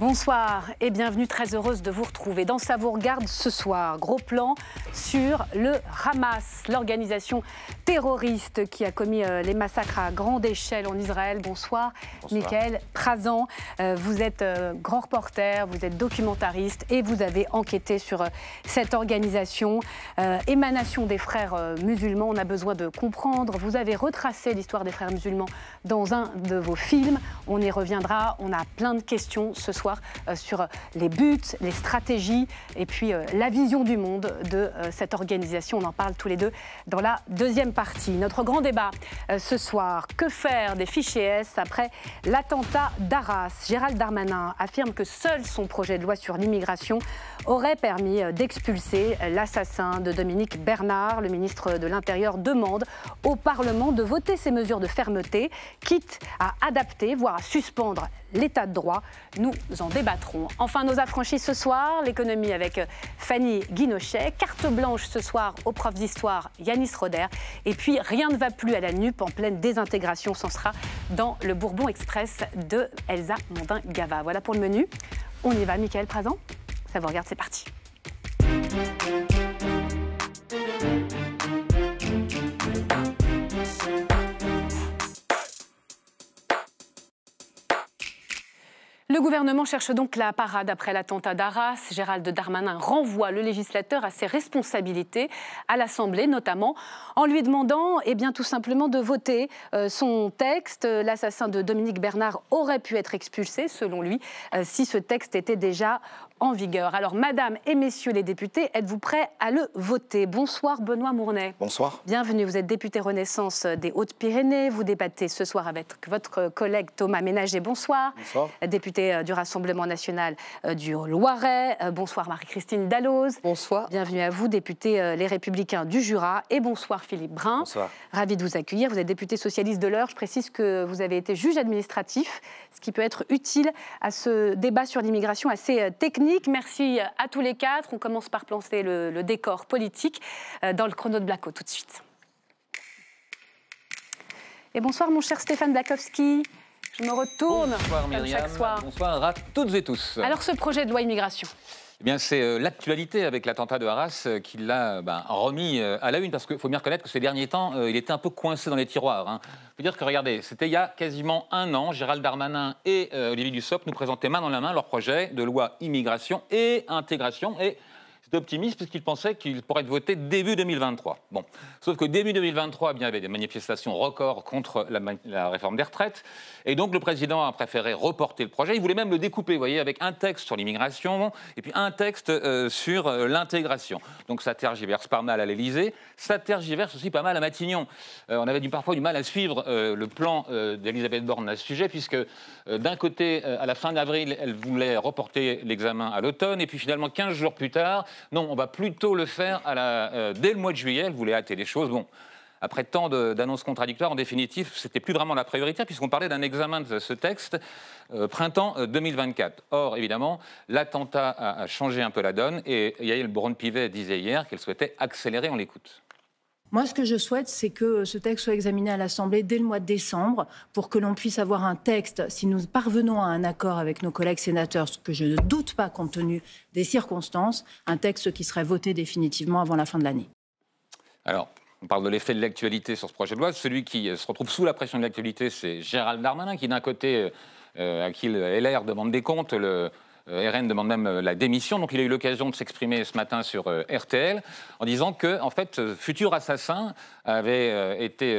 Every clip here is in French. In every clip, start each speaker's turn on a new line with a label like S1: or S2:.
S1: Bonsoir et bienvenue, très heureuse de vous retrouver dans Garde ce soir. Gros plan sur le Hamas, l'organisation terroriste qui a commis euh, les massacres à grande échelle en Israël. Bonsoir, Mickaël Michael euh, Vous êtes euh, grand reporter, vous êtes documentariste et vous avez enquêté sur cette organisation. Émanation des frères musulmans, on a besoin de comprendre. Vous avez retracé l'histoire des frères musulmans dans un de vos films. On y reviendra, on a plein de questions ce soir euh, sur les buts, les stratégies et puis euh, la vision du monde de euh, cette organisation. On en parle tous les deux dans la deuxième partie. Notre grand débat ce soir, que faire des fichiers S après l'attentat d'Arras Gérald Darmanin affirme que seul son projet de loi sur l'immigration aurait permis d'expulser l'assassin de Dominique Bernard. Le ministre de l'Intérieur demande au Parlement de voter ces mesures de fermeté, quitte à adapter, voire à suspendre l'état de droit. Nous en débattrons. Enfin, nos affranchis ce soir, l'économie avec Fanny Guinochet, carte blanche ce soir aux profs d'histoire Yanis Roder, et puis rien ne va plus à la nupe, en pleine désintégration, ce sera dans le Bourbon Express de Elsa Mondin-Gava. Voilà pour le menu. On y va, Michael présent Ça vous regarde, c'est parti. Le gouvernement cherche donc la parade après l'attentat d'Arras. Gérald Darmanin renvoie le législateur à ses responsabilités à l'Assemblée, notamment en lui demandant et eh bien, tout simplement de voter euh, son texte. L'assassin de Dominique Bernard aurait pu être expulsé, selon lui, euh, si ce texte était déjà en vigueur. Alors, madame et messieurs les députés, êtes-vous prêts à le voter Bonsoir, Benoît Mournet. Bonsoir. Bienvenue, vous êtes député Renaissance des Hautes-Pyrénées. Vous débattez ce soir avec votre collègue Thomas Ménager. Bonsoir. Bonsoir. Euh, du Rassemblement national euh, du Loiret. Euh, bonsoir Marie-Christine Dalloz. Bonsoir. Bienvenue à vous, députés Les Républicains du Jura. Et bonsoir Philippe Brun. Bonsoir. Ravi de vous accueillir. Vous êtes député socialiste de l'heure. Je précise que vous avez été juge administratif, ce qui peut être utile à ce débat sur l'immigration assez technique. Merci à tous les quatre. On commence par planter le, décor politique dans le chrono de Blacko tout de suite. Et bonsoir mon cher Stéphane Blakowski.
S2: Je me retourne Bonsoir, Myriam. Bonsoir à toutes et tous. Alors ce
S1: projet de loi immigration
S2: eh bien, c'est euh, l'actualité avec l'attentat de Arras euh, qui l'a euh, ben, remis à la une, parce qu'il faut bien reconnaître que ces derniers temps, il était un peu coincé dans les tiroirs. Je hein. veux dire que, regardez, c'était il y a quasiment un an, Gérald Darmanin et Olivier Dussopt nous présentaient main dans la main leur projet de loi immigration et intégration. Et d'optimisme optimiste parce qu'il pensait qu'il pourrait être voté début 2023. Bon. Sauf que début 2023, eh il y avait des manifestations records contre la, réforme des retraites. Et donc, le président a préféré reporter le projet. Il voulait même le découper, vous voyez, avec un texte sur l'immigration et puis un texte euh, sur euh, l'intégration. Donc, ça tergiverse pas mal à l'Élysée. Ça tergiverse aussi pas mal à Matignon. Euh, on avait du, parfois du mal à suivre le plan d'Elisabeth Borne à ce sujet, puisque d'un côté, à la fin d'avril, elle voulait reporter l'examen à l'automne. Et puis, finalement, 15 jours plus tard, non, on va plutôt le faire à euh, dès le mois de juillet. Elle voulait hâter les choses. Bon, après tant d'annonces contradictoires, en définitive, c'était plus vraiment la priorité, puisqu'on parlait d'un examen de ce texte euh, printemps 2024. Euh, Or, évidemment, l'attentat a, changé un peu la donne, et Yael brown pivet disait hier qu'elle souhaitait accélérer, en l'écoute.
S3: Moi, ce que je souhaite, c'est que ce texte soit examiné à l'Assemblée dès le mois de décembre pour que l'on puisse avoir un texte, si nous parvenons à un accord avec nos collègues sénateurs, ce que je ne doute pas compte tenu des circonstances, un texte qui serait voté définitivement avant la fin de l'année.
S2: Alors, on parle de l'effet de l'actualité sur ce projet de loi. Celui qui euh, se retrouve sous la pression de l'actualité, c'est Gérald Darmanin, qui d'un côté, euh, euh, à qui le demande des comptes, le, euh, RN demande même euh, la démission. Donc il a eu l'occasion de s'exprimer ce matin sur euh, RTL en disant que, en fait, futur assassin avait été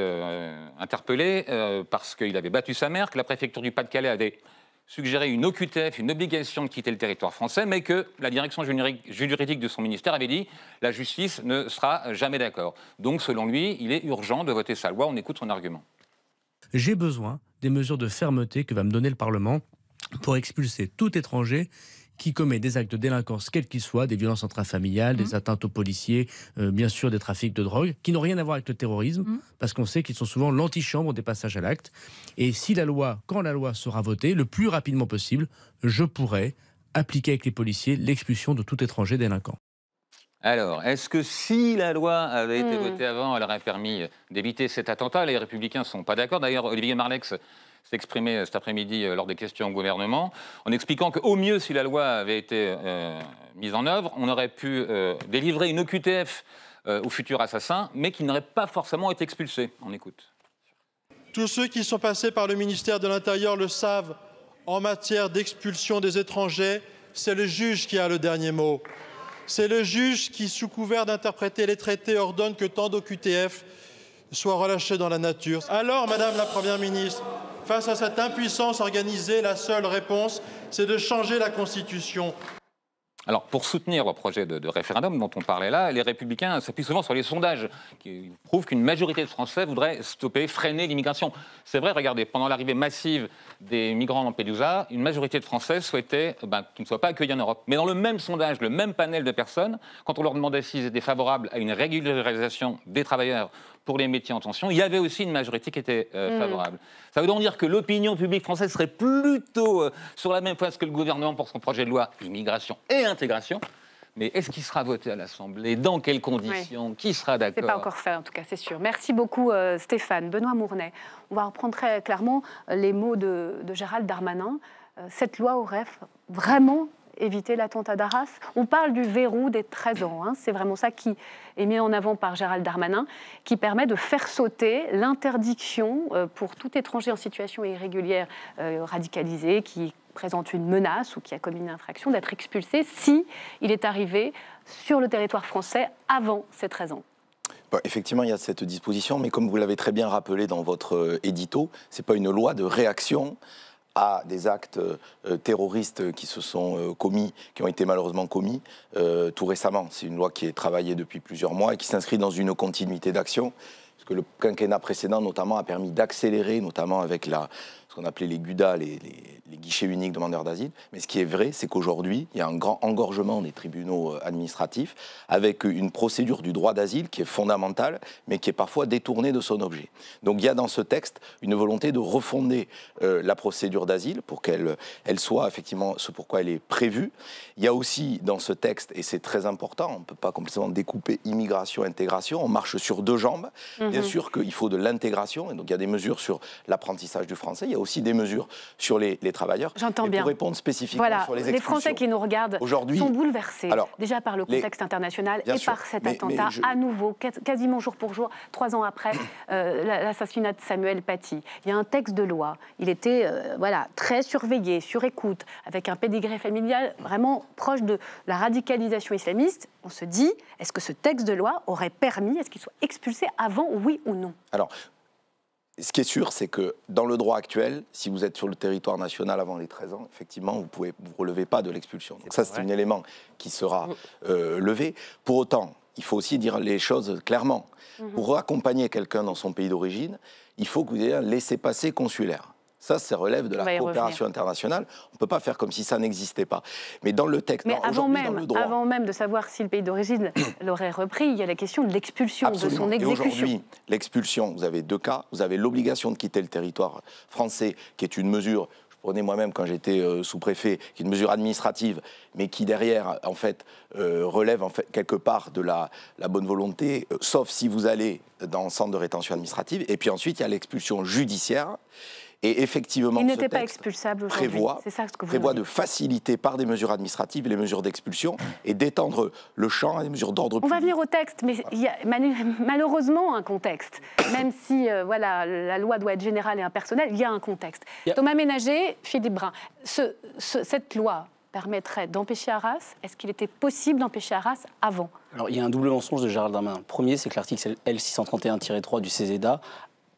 S2: interpellé parce qu'il avait battu sa mère, que la préfecture du Pas-de-Calais avait suggéré une OQTF, une obligation de quitter le territoire français, mais que la direction juridique de son ministère avait dit la justice ne sera jamais d'accord. Donc selon lui, il est urgent de voter sa loi. On écoute
S4: son argument. J'ai besoin des mesures de fermeté que va me donner le Parlement pour expulser tout étranger qui commet des actes de délinquance, quels qu'ils soient, des violences intrafamiliales, des mmh. atteintes aux policiers, euh, bien sûr des trafics de drogue, qui n'ont rien à voir avec le terrorisme, mmh. parce qu'on sait qu'ils sont souvent l'antichambre des passages à l'acte. Et si la loi, quand la loi sera votée, le plus rapidement possible, je pourrai appliquer avec les policiers l'expulsion de tout étranger délinquant.
S2: Alors, est-ce que si la loi avait été mmh. votée avant, elle aurait permis d'éviter cet attentat Les républicains ne sont pas d'accord. D'ailleurs, Olivier Marlex s'exprimer euh, cet après-midi euh, lors des questions au gouvernement, en expliquant qu'au mieux, si la loi avait été euh, mise en œuvre, on aurait pu délivrer une OQTF au futur assassin mais qui n'aurait pas forcément été expulsé. On écoute.
S5: Tous ceux qui sont passés par le ministère de l'Intérieur le savent, en matière d'expulsion des étrangers, c'est le juge qui a le dernier mot. C'est le juge qui, sous couvert d'interpréter les traités, ordonne que tant d'OQTF soient relâchés dans la nature. Alors, Madame la Première ministre, Face à cette impuissance organisée, la seule réponse, c'est de changer la Constitution.
S2: Alors, pour soutenir le projet de, référendum dont on parlait là, les Républicains s'appuient souvent sur les sondages qui prouvent qu'une majorité de Français voudrait stopper, freiner l'immigration. C'est vrai, regardez, pendant l'arrivée massive des migrants en Lampedusa, une majorité de Français souhaitait ben, qu'ils ne soient pas accueillis en Europe. Mais dans le même sondage, le même panel de personnes, quand on leur demandait s'ils étaient favorables à une régularisation des travailleurs pour les métiers en tension. Il y avait aussi une majorité qui était euh, mm. favorable. Ça veut donc dire que l'opinion publique française serait plutôt euh, sur la même phase que le gouvernement pour son projet de loi immigration et intégration. Mais est-ce qu'il sera voté à l'Assemblée Dans quelles conditions Qui sera d'accord C'est pas encore
S1: fait, en tout cas, c'est sûr. Merci beaucoup, euh, Stéphane. Benoît Mournet, on va reprendre très clairement les mots de, de Gérald Darmanin. Cette loi aurait vraiment éviter l'attentat d'Arras. On parle du verrou des 13 ans. Hein. C'est vraiment ça qui est mis en avant par Gérald Darmanin, qui permet de faire sauter l'interdiction euh, pour tout étranger en situation irrégulière radicalisée euh, radicalisé qui présente une menace ou qui a commis une infraction d'être expulsé si il est arrivé sur le territoire français avant ses 13 ans.
S6: effectivement, il y a cette disposition, mais comme vous l'avez très bien rappelé dans votre euh, édito, ce n'est pas une loi de réaction à des actes euh, terroristes qui se sont euh, commis, qui ont été malheureusement commis euh, tout récemment. C'est une loi qui est travaillée depuis plusieurs mois et qui s'inscrit dans une continuité d'action, parce que le quinquennat précédent notamment a permis d'accélérer, notamment avec la, ce qu'on appelait les GUDA, les, les, guichets uniques demandeurs d'asile. Mais ce qui est vrai, c'est qu'aujourd'hui, il y a un grand engorgement des tribunaux euh, administratifs avec une procédure du droit d'asile qui est fondamentale, mais qui est parfois détournée de son objet. Donc il y a dans ce texte une volonté de refonder euh, la procédure d'asile pour qu'elle elle soit effectivement ce pourquoi elle est prévue. Il y a aussi dans ce texte, et c'est très important, on ne peut pas complètement découper immigration-intégration, on marche sur deux jambes. Bien mhm. sûr qu'il faut de l'intégration, et donc il y a des mesures sur l'apprentissage du français, aussi des mesures sur les, travailleurs. J'entends bien. Pour répondre spécifiquement voilà, sur les expulsions. Les Français
S1: qui nous regardent sont bouleversés, alors, déjà par le contexte international et par cet attentat à nouveau, quasiment jour pour jour, trois ans après euh, l'assassinat de Samuel Paty. Il y a un texte de loi. Il était euh, voilà, très surveillé, sur écoute, avec un pédigré familial vraiment proche de la radicalisation islamiste. On se dit, est-ce que ce texte de loi aurait permis, est-ce qu'il soit expulsé avant, oui ou non
S6: Alors, ce qui est sûr, c'est que dans le droit actuel, si vous êtes sur le territoire national avant les 13 ans, effectivement, vous ne vous relever pas de l'expulsion. Donc ça, c'est un élément qui sera euh, levé. Pour autant, il faut aussi dire les choses clairement. Mhm. Pour accompagner quelqu'un dans son pays d'origine, il faut que vous ayez un laissez-passer consulaire. Ça, ça relève de la coopération internationale. On ne peut pas faire comme si ça n'existait pas. Mais dans le texte, Mais avant, même, dans le droit,
S1: avant même de savoir si le pays d'origine l'aurait repris, il y a la question de l'expulsion, de son exécution. aujourd'hui,
S6: l'expulsion, vous avez deux cas. Vous avez l'obligation de quitter le territoire français, qui est une mesure je prenais moi-même quand j'étais euh, sous-préfet, qui est une mesure administrative, mais qui derrière, en fait, euh, relève en fait, quelque part de la, bonne volonté, euh, sauf si vous allez dans le centre de rétention administrative. Et puis ensuite, il y a l'expulsion judiciaire, et effectivement, il n'était pas
S1: expulsable prévoit, ce prévoit
S6: de faciliter par des mesures administratives les mesures d'expulsion et d'étendre le champ à des mesures d'ordre public. On
S1: va venir au texte, mais il y a malheureusement un contexte. Même si euh, voilà, la loi doit être générale et impersonnelle, il y a un contexte. Thomas Ménager, Philippe Brun, ce, cette loi permettrait d'empêcher Arras Est-ce qu'il était possible d'empêcher Arras avant
S7: Alors, il y a un double mensonge de Gérald Darmanin. Le premier, c'est que l'article L631-3 du CESEDA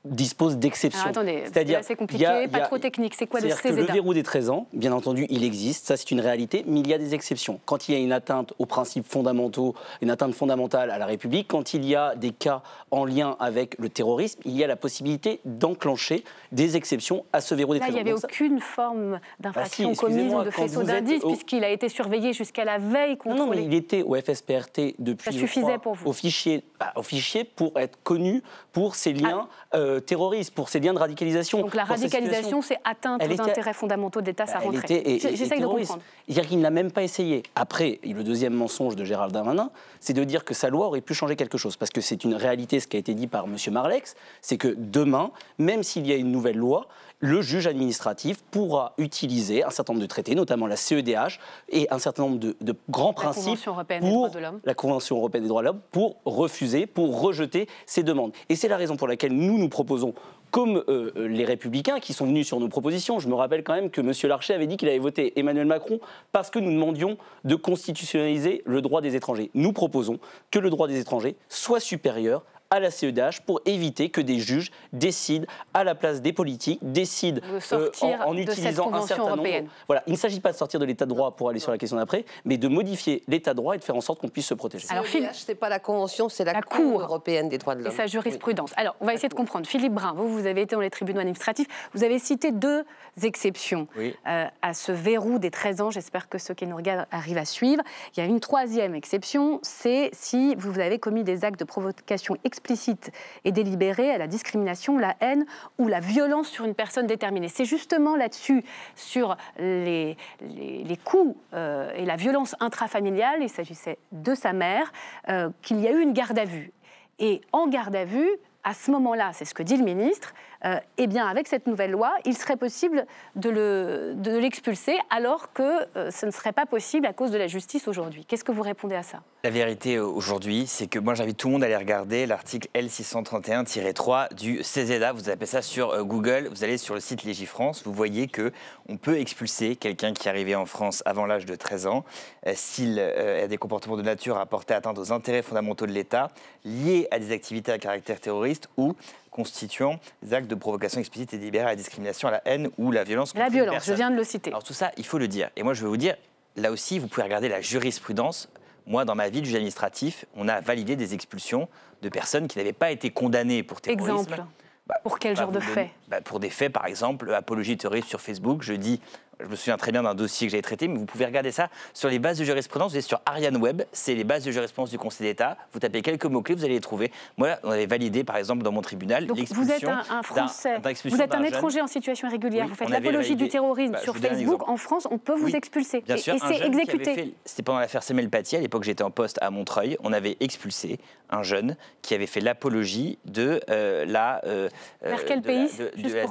S7: dispose d'exceptions. c'est-à-dire compliqué, pas trop
S1: technique. C'est quoi le verrou
S7: des 13 ans, bien entendu, il existe, ça c'est une réalité, mais il y a des exceptions. Quand il y a une atteinte aux principes fondamentaux, une atteinte fondamentale à la République, quand il y a des cas en lien avec le terrorisme, il y a la possibilité d'enclencher des exceptions à ce verrou des 13 ans. il n'y avait
S1: aucune forme bah, d'infraction ou de faisceau d'indice, puisqu'il a été surveillé jusqu'à la veille contre Non, non, mais
S7: il était au FSPRT depuis. Ça suffisait pour vous. Au fichier, au bah, fichier pour être connu pour ses ah. liens. Euh, euh, terroriste pour ces liens de radicalisation. Donc la radicalisation,
S1: c'est atteinte aux intérêts fondamentaux de ça bah, rentrait. J'essaye de comprendre.
S7: cest n'a même pas essayé. Après, le deuxième mensonge de Gérald Darmanin, c'est de dire que sa loi aurait pu changer quelque chose. Parce que c'est une réalité, ce qui a été dit par M. Marlex, c'est que demain, même s'il y a une nouvelle loi, le juge administratif pourra utiliser un certain nombre de traités, notamment la CEDH et un certain nombre de, grands principes. La Convention
S1: européenne pour, des droits de
S7: La Convention européenne des droits de l'homme pour refuser, pour rejeter ces demandes. Et c'est la raison pour laquelle nous nous proposons comme euh, euh, les républicains qui sont venus sur nos propositions, je me rappelle quand même que M. Larcher avait dit qu'il avait voté Emmanuel Macron parce que nous demandions de constitutionnaliser le droit des étrangers. Nous proposons que le droit des étrangers soit supérieur à la CEDH pour éviter que des juges décident à la place des politiques, décident euh, en, utilisant un certain européenne. Voilà, il ne s'agit pas de sortir de l'état de droit pour aller sur la question d'après, mais de modifier l'état de droit et de faire en sorte qu'on puisse se protéger. Alors, e
S8: Philippe, c'est pas la Convention, c'est la, Cour européenne des droits de l'homme. Et sa jurisprudence. Alors, on va essayer de comprendre. Philippe Brun,
S1: vous, vous avez été dans les tribunaux administratifs. Vous avez cité deux exceptions euh, à ce verrou des 13 ans. J'espère que ceux qui nous regardent arrivent à suivre. Il y a une troisième exception, c'est si vous avez commis des actes de provocation explicite et délibérée à la discrimination, la haine ou la violence sur une personne déterminée. C'est justement là-dessus, sur les, les, coups euh, et la violence intrafamiliale, il s'agissait de sa mère, euh, qu'il y a eu une garde à vue. Et en garde à vue, à ce moment-là, c'est ce que dit le ministre, euh, eh bien, avec cette nouvelle loi, il serait possible de l'expulser alors que euh, ce ne serait pas possible à cause de la justice aujourd'hui. Qu'est-ce que vous répondez à ça
S9: La vérité euh, aujourd'hui, c'est que moi j'invite tout le monde à aller regarder l'article L631-3 du CZA. Vous appelez ça sur Google, vous allez sur le site Légifrance, vous voyez que on peut expulser quelqu'un qui est arrivé en France avant l'âge de 13 ans s'il a des comportements de nature à porter atteinte aux intérêts fondamentaux de l'État liés à des activités à caractère terroriste ou constituant des actes de provocation explicite et délibérée à la discrimination, à la haine ou la violence. La violence, je viens de le citer. Alors tout ça, il faut le dire. Et moi, je vais vous dire, là aussi, vous pouvez regarder la jurisprudence. Moi, dans ma vie de juge administratif, on a validé des expulsions de personnes qui n'avaient pas été condamnées pour terrorisme. Exemple. Bah, pour quel bah, genre de fait bah, Pour des faits, par exemple, euh, apologie terroriste sur Facebook, je dis je me souviens très bien d'un dossier que j'avais traité, mais vous pouvez regarder ça sur les bases de jurisprudence. Vous êtes sur Ariane Web, c'est les bases de jurisprudence du Conseil d'État. Vous tapez quelques mots-clés, vous allez les trouver. Moi, on avait validé, par exemple, dans mon tribunal, l'expulsion. Vous êtes un, Français, vous êtes un, étranger en
S1: situation irrégulière, vous faites l'apologie du terrorisme bah, sur Facebook. En France, on peut vous expulser. et, c'est exécuté.
S9: C'était pendant l'affaire Samuel Paty, à l'époque, j'étais en poste à Montreuil. On avait expulsé un jeune qui avait fait l'apologie de euh, la. Euh, Vers euh, quel pays de, de la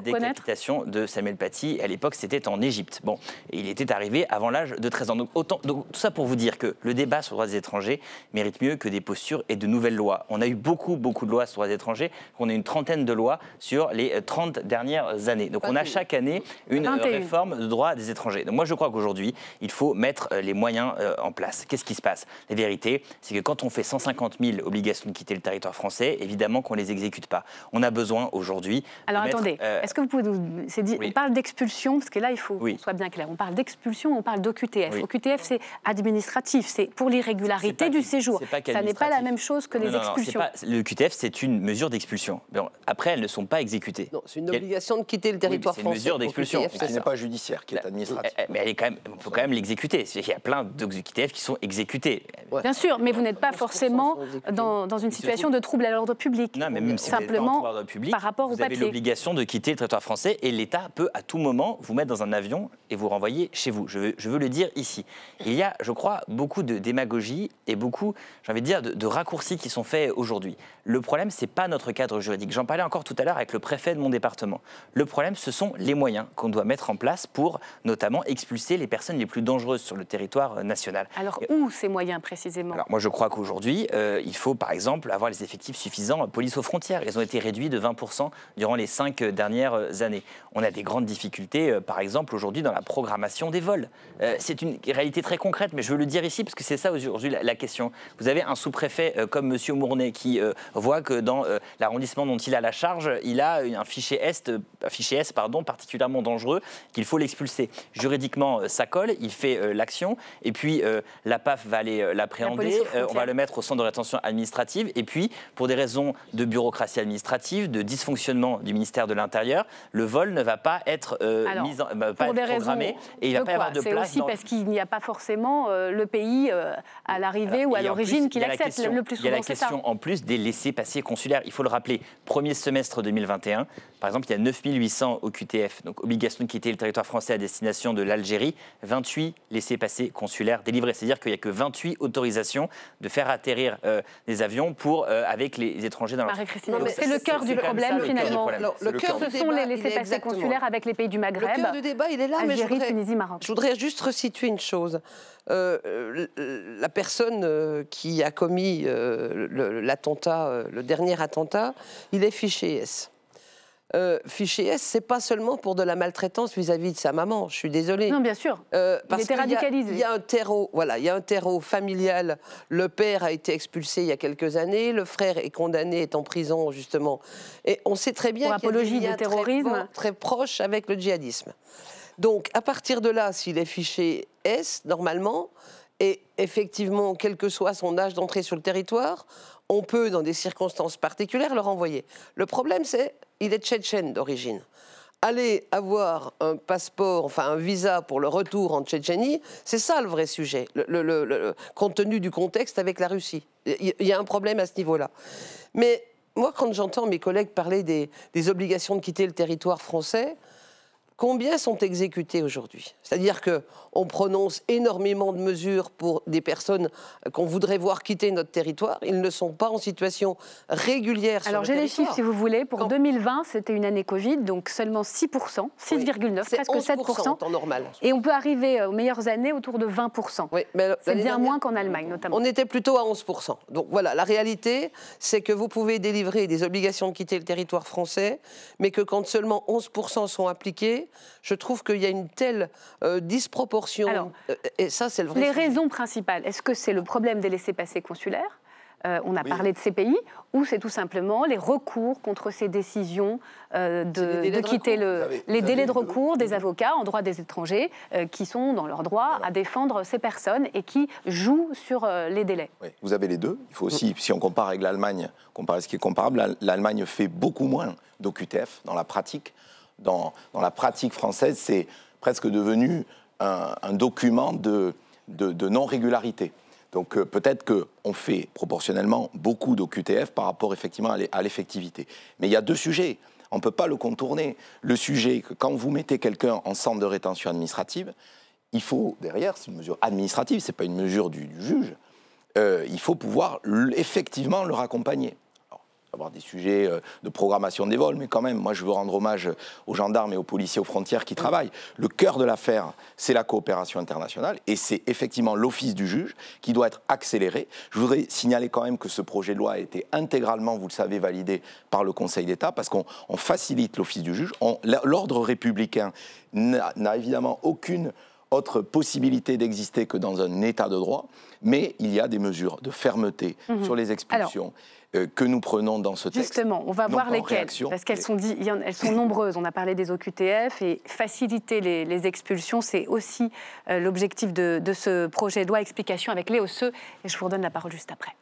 S9: de Samuel Paty. À l'époque, c'était en Égypte. Bon, il était arrivé avant l'âge de 13 ans. Donc, tout ça pour vous dire que le débat sur le droit des étrangers mérite mieux que des postures et de nouvelles lois. On a eu beaucoup, beaucoup de lois sur le droit des étrangers. On a une trentaine de lois sur les 30 euh, dernières années. Donc, on a chaque année une réforme de droit des étrangers. Donc, moi, je crois qu'aujourd'hui, il faut mettre euh, les moyens euh, en place. Qu'est-ce qui se passe La vérité, c'est que quand on fait 150 000 obligations de quitter le territoire français, évidemment qu'on ne les exécute pas. On a besoin aujourd'hui. Alors, attendez, est-ce
S1: que vous pouvez nous. On parle d'expulsion, parce que là, il faut. Oui soit bien clair. On parle d'expulsion, on parle d'OQTF. OQTF, c'est administratif, c'est pour l'irrégularité du séjour. Ça n'est pas
S8: la même chose que les expulsions. Non,
S9: le QTF, c'est une mesure d'expulsion. Après, elles ne sont pas exécutées. Non, c'est une
S8: obligation de quitter le territoire français. C'est une mesure d'expulsion. Ce n'est pas
S9: judiciaire, qui est administrative. Eh, eh, mais elle est quand même, faut quand même l'exécuter. Il y a plein d'OQTF qui sont exécutés. Bien
S8: sûr, mais vous n'êtes pas
S1: forcément dans, une situation de trouble à l'ordre public. Non, même si simplement
S9: vous public, par rapport vous avez l'obligation de quitter le territoire français et l'État peut à tout moment vous mettre dans un avion et vous renvoyer chez vous. Je veux, je veux, le dire ici. Il y a, je crois, beaucoup de démagogie et beaucoup, j'ai envie de dire, de, raccourcis qui sont faits aujourd'hui. Le problème, c'est pas notre cadre juridique. J'en parlais encore tout à l'heure avec le préfet de mon département. Le problème, ce sont les moyens qu'on doit mettre en place pour, notamment, expulser les personnes les plus dangereuses sur le territoire euh, national. Alors
S1: où ces moyens précisément Alors
S9: moi, je crois qu'aujourd'hui, euh, il faut, par exemple, avoir les effectifs suffisants euh, police aux frontières. Ils ont été réduits de 20% durant les cinq dernières années. On a des grandes difficultés, par exemple, aujourd'hui dans la programmation des vols. Euh, c'est une réalité très concrète, mais je veux le dire ici parce que c'est ça aujourd'hui la, question. Vous avez un sous-préfet euh, comme M. Mournet qui euh, voit que dans l'arrondissement dont il a la charge, il a un fichier S, fichier S pardon, particulièrement dangereux qu'il faut l'expulser. Juridiquement, ça colle, il fait l'action, et puis la PAF va aller l'appréhender, on va le mettre au centre de rétention administrative, et puis pour des raisons de bureaucratie administrative, de dysfonctionnement du ministère de l'Intérieur, le vol ne va pas être mis en, et il va pas avoir de C'est aussi parce
S1: qu'il n'y a pas forcément euh, le pays euh, à l'arrivée ou à l'origine qu'il accepte le plus souvent. Il y a la question
S9: en plus des laissés-passer consulaires. Il faut le rappeler, premier semestre 2021, par exemple, il y a 9800 OQTF, donc obligation de quitter le territoire français à destination de l'Algérie, 28 laissés-passer consulaires délivrés. C'est-à-dire qu'il n'y a que 28 autorisations de faire atterrir euh, des avions pour, euh, avec les étrangers dans leur... C'est le cœur du problème, finalement.
S1: Le cœur ce sont les laissés-passer consulaires avec les pays du Maghreb. Le cœur du débat, il est là, Algérie, je voudrais, Tunisie, Maroc. Je voudrais juste
S8: resituer une chose. Euh, la personne qui a commis l'attentat, le dernier attentat, il est fiché S. Euh, fiché S, c'est pas seulement pour de la maltraitance vis-à-vis de sa maman. Je suis désolée. Non, bien sûr. Euh, parce il était radicalisé. Il y, a un terreau, voilà, il y a un terreau familial. Le père a été expulsé il y a quelques années, le frère est condamné, est en prison justement. Et on sait très bien qu'il y un terrorisme très, très proche avec le djihadisme. Donc, à partir de là, s'il est fiché S, normalement, et effectivement, quel que soit son âge d'entrée sur le territoire, on peut, dans des circonstances particulières, le renvoyer. Le problème, c'est il est tchétchène d'origine. Aller avoir un passeport, enfin un visa pour le retour en Tchétchénie, c'est ça le vrai sujet, le, compte tenu du contexte avec la Russie. Il y a un problème à ce niveau-là. Mais moi, quand j'entends mes collègues parler des, obligations de quitter le territoire français, combien sont exécutées aujourd'hui C'est-à-dire que on prononce énormément de mesures pour des personnes qu'on voudrait voir quitter notre territoire. Ils ne sont pas en situation régulière. Alors j'ai les chiffres si vous
S1: voulez. Pour 2020, c'était une année Covid, donc seulement 6%, 6,9, presque 7%. En temps
S8: normal. Et
S1: on peut arriver euh, aux meilleures années
S8: autour de 20%. Oui, c'est bien moins qu'en Allemagne notamment. On était plutôt à 11%. Donc voilà, la réalité, c'est que vous pouvez délivrer des obligations de quitter le territoire français, mais que quand seulement 11% sont appliquées, je trouve qu'il y a une telle euh, disproportion alors, euh, Et ça, c'est Les
S1: raisons principales, est-ce que c'est le problème des laissés-passer consulaires euh, on a parlé de ces pays, ou c'est tout simplement les recours contre ces décisions euh, de, quitter le, les délais de recours des avocats en droit des étrangers qui sont dans leur droit à défendre ces personnes et qui jouent sur les délais. Oui.
S6: Vous avez les deux. Il faut aussi, si on compare avec l'Allemagne, comparer ce qui est comparable, l'Allemagne fait beaucoup moins d'OQTF dans la pratique. Dans, dans la pratique française, c'est presque devenu un, document de, de, non-régularité. Donc euh, peut-être qu'on fait proportionnellement beaucoup d'OQTF par rapport effectivement à l'effectivité. Mais il y a deux sujets. On ne peut pas le contourner. Le sujet que quand vous mettez quelqu'un en centre de rétention administrative, il faut, derrière, c'est une mesure administrative, ce n'est pas une mesure du, juge, euh, il faut pouvoir effectivement le raccompagner avoir des sujets euh, de programmation des vols, mais quand même, moi je veux rendre hommage aux gendarmes et aux policiers aux frontières qui travaillent. Le cœur de l'affaire, c'est la coopération internationale, et c'est effectivement l'office du juge qui doit être accéléré. Je voudrais signaler quand même que ce projet de loi a été intégralement, vous le savez, validé par le Conseil d'État, parce qu'on facilite l'office du juge. L'ordre républicain n'a évidemment aucune autre possibilité d'exister que dans un état de droit, mais il y a des mesures de fermeté mhm. sur les expulsions. Euh, que nous prenons dans ce texte.
S1: Justement, on va voir lesquelles, parce qu'elles sont, sont nombreuses. On a parlé des OQTF et faciliter les, expulsions, c'est aussi euh, l'objectif de, ce projet de loi. Explication avec Léo Seux, et je vous redonne la parole juste après.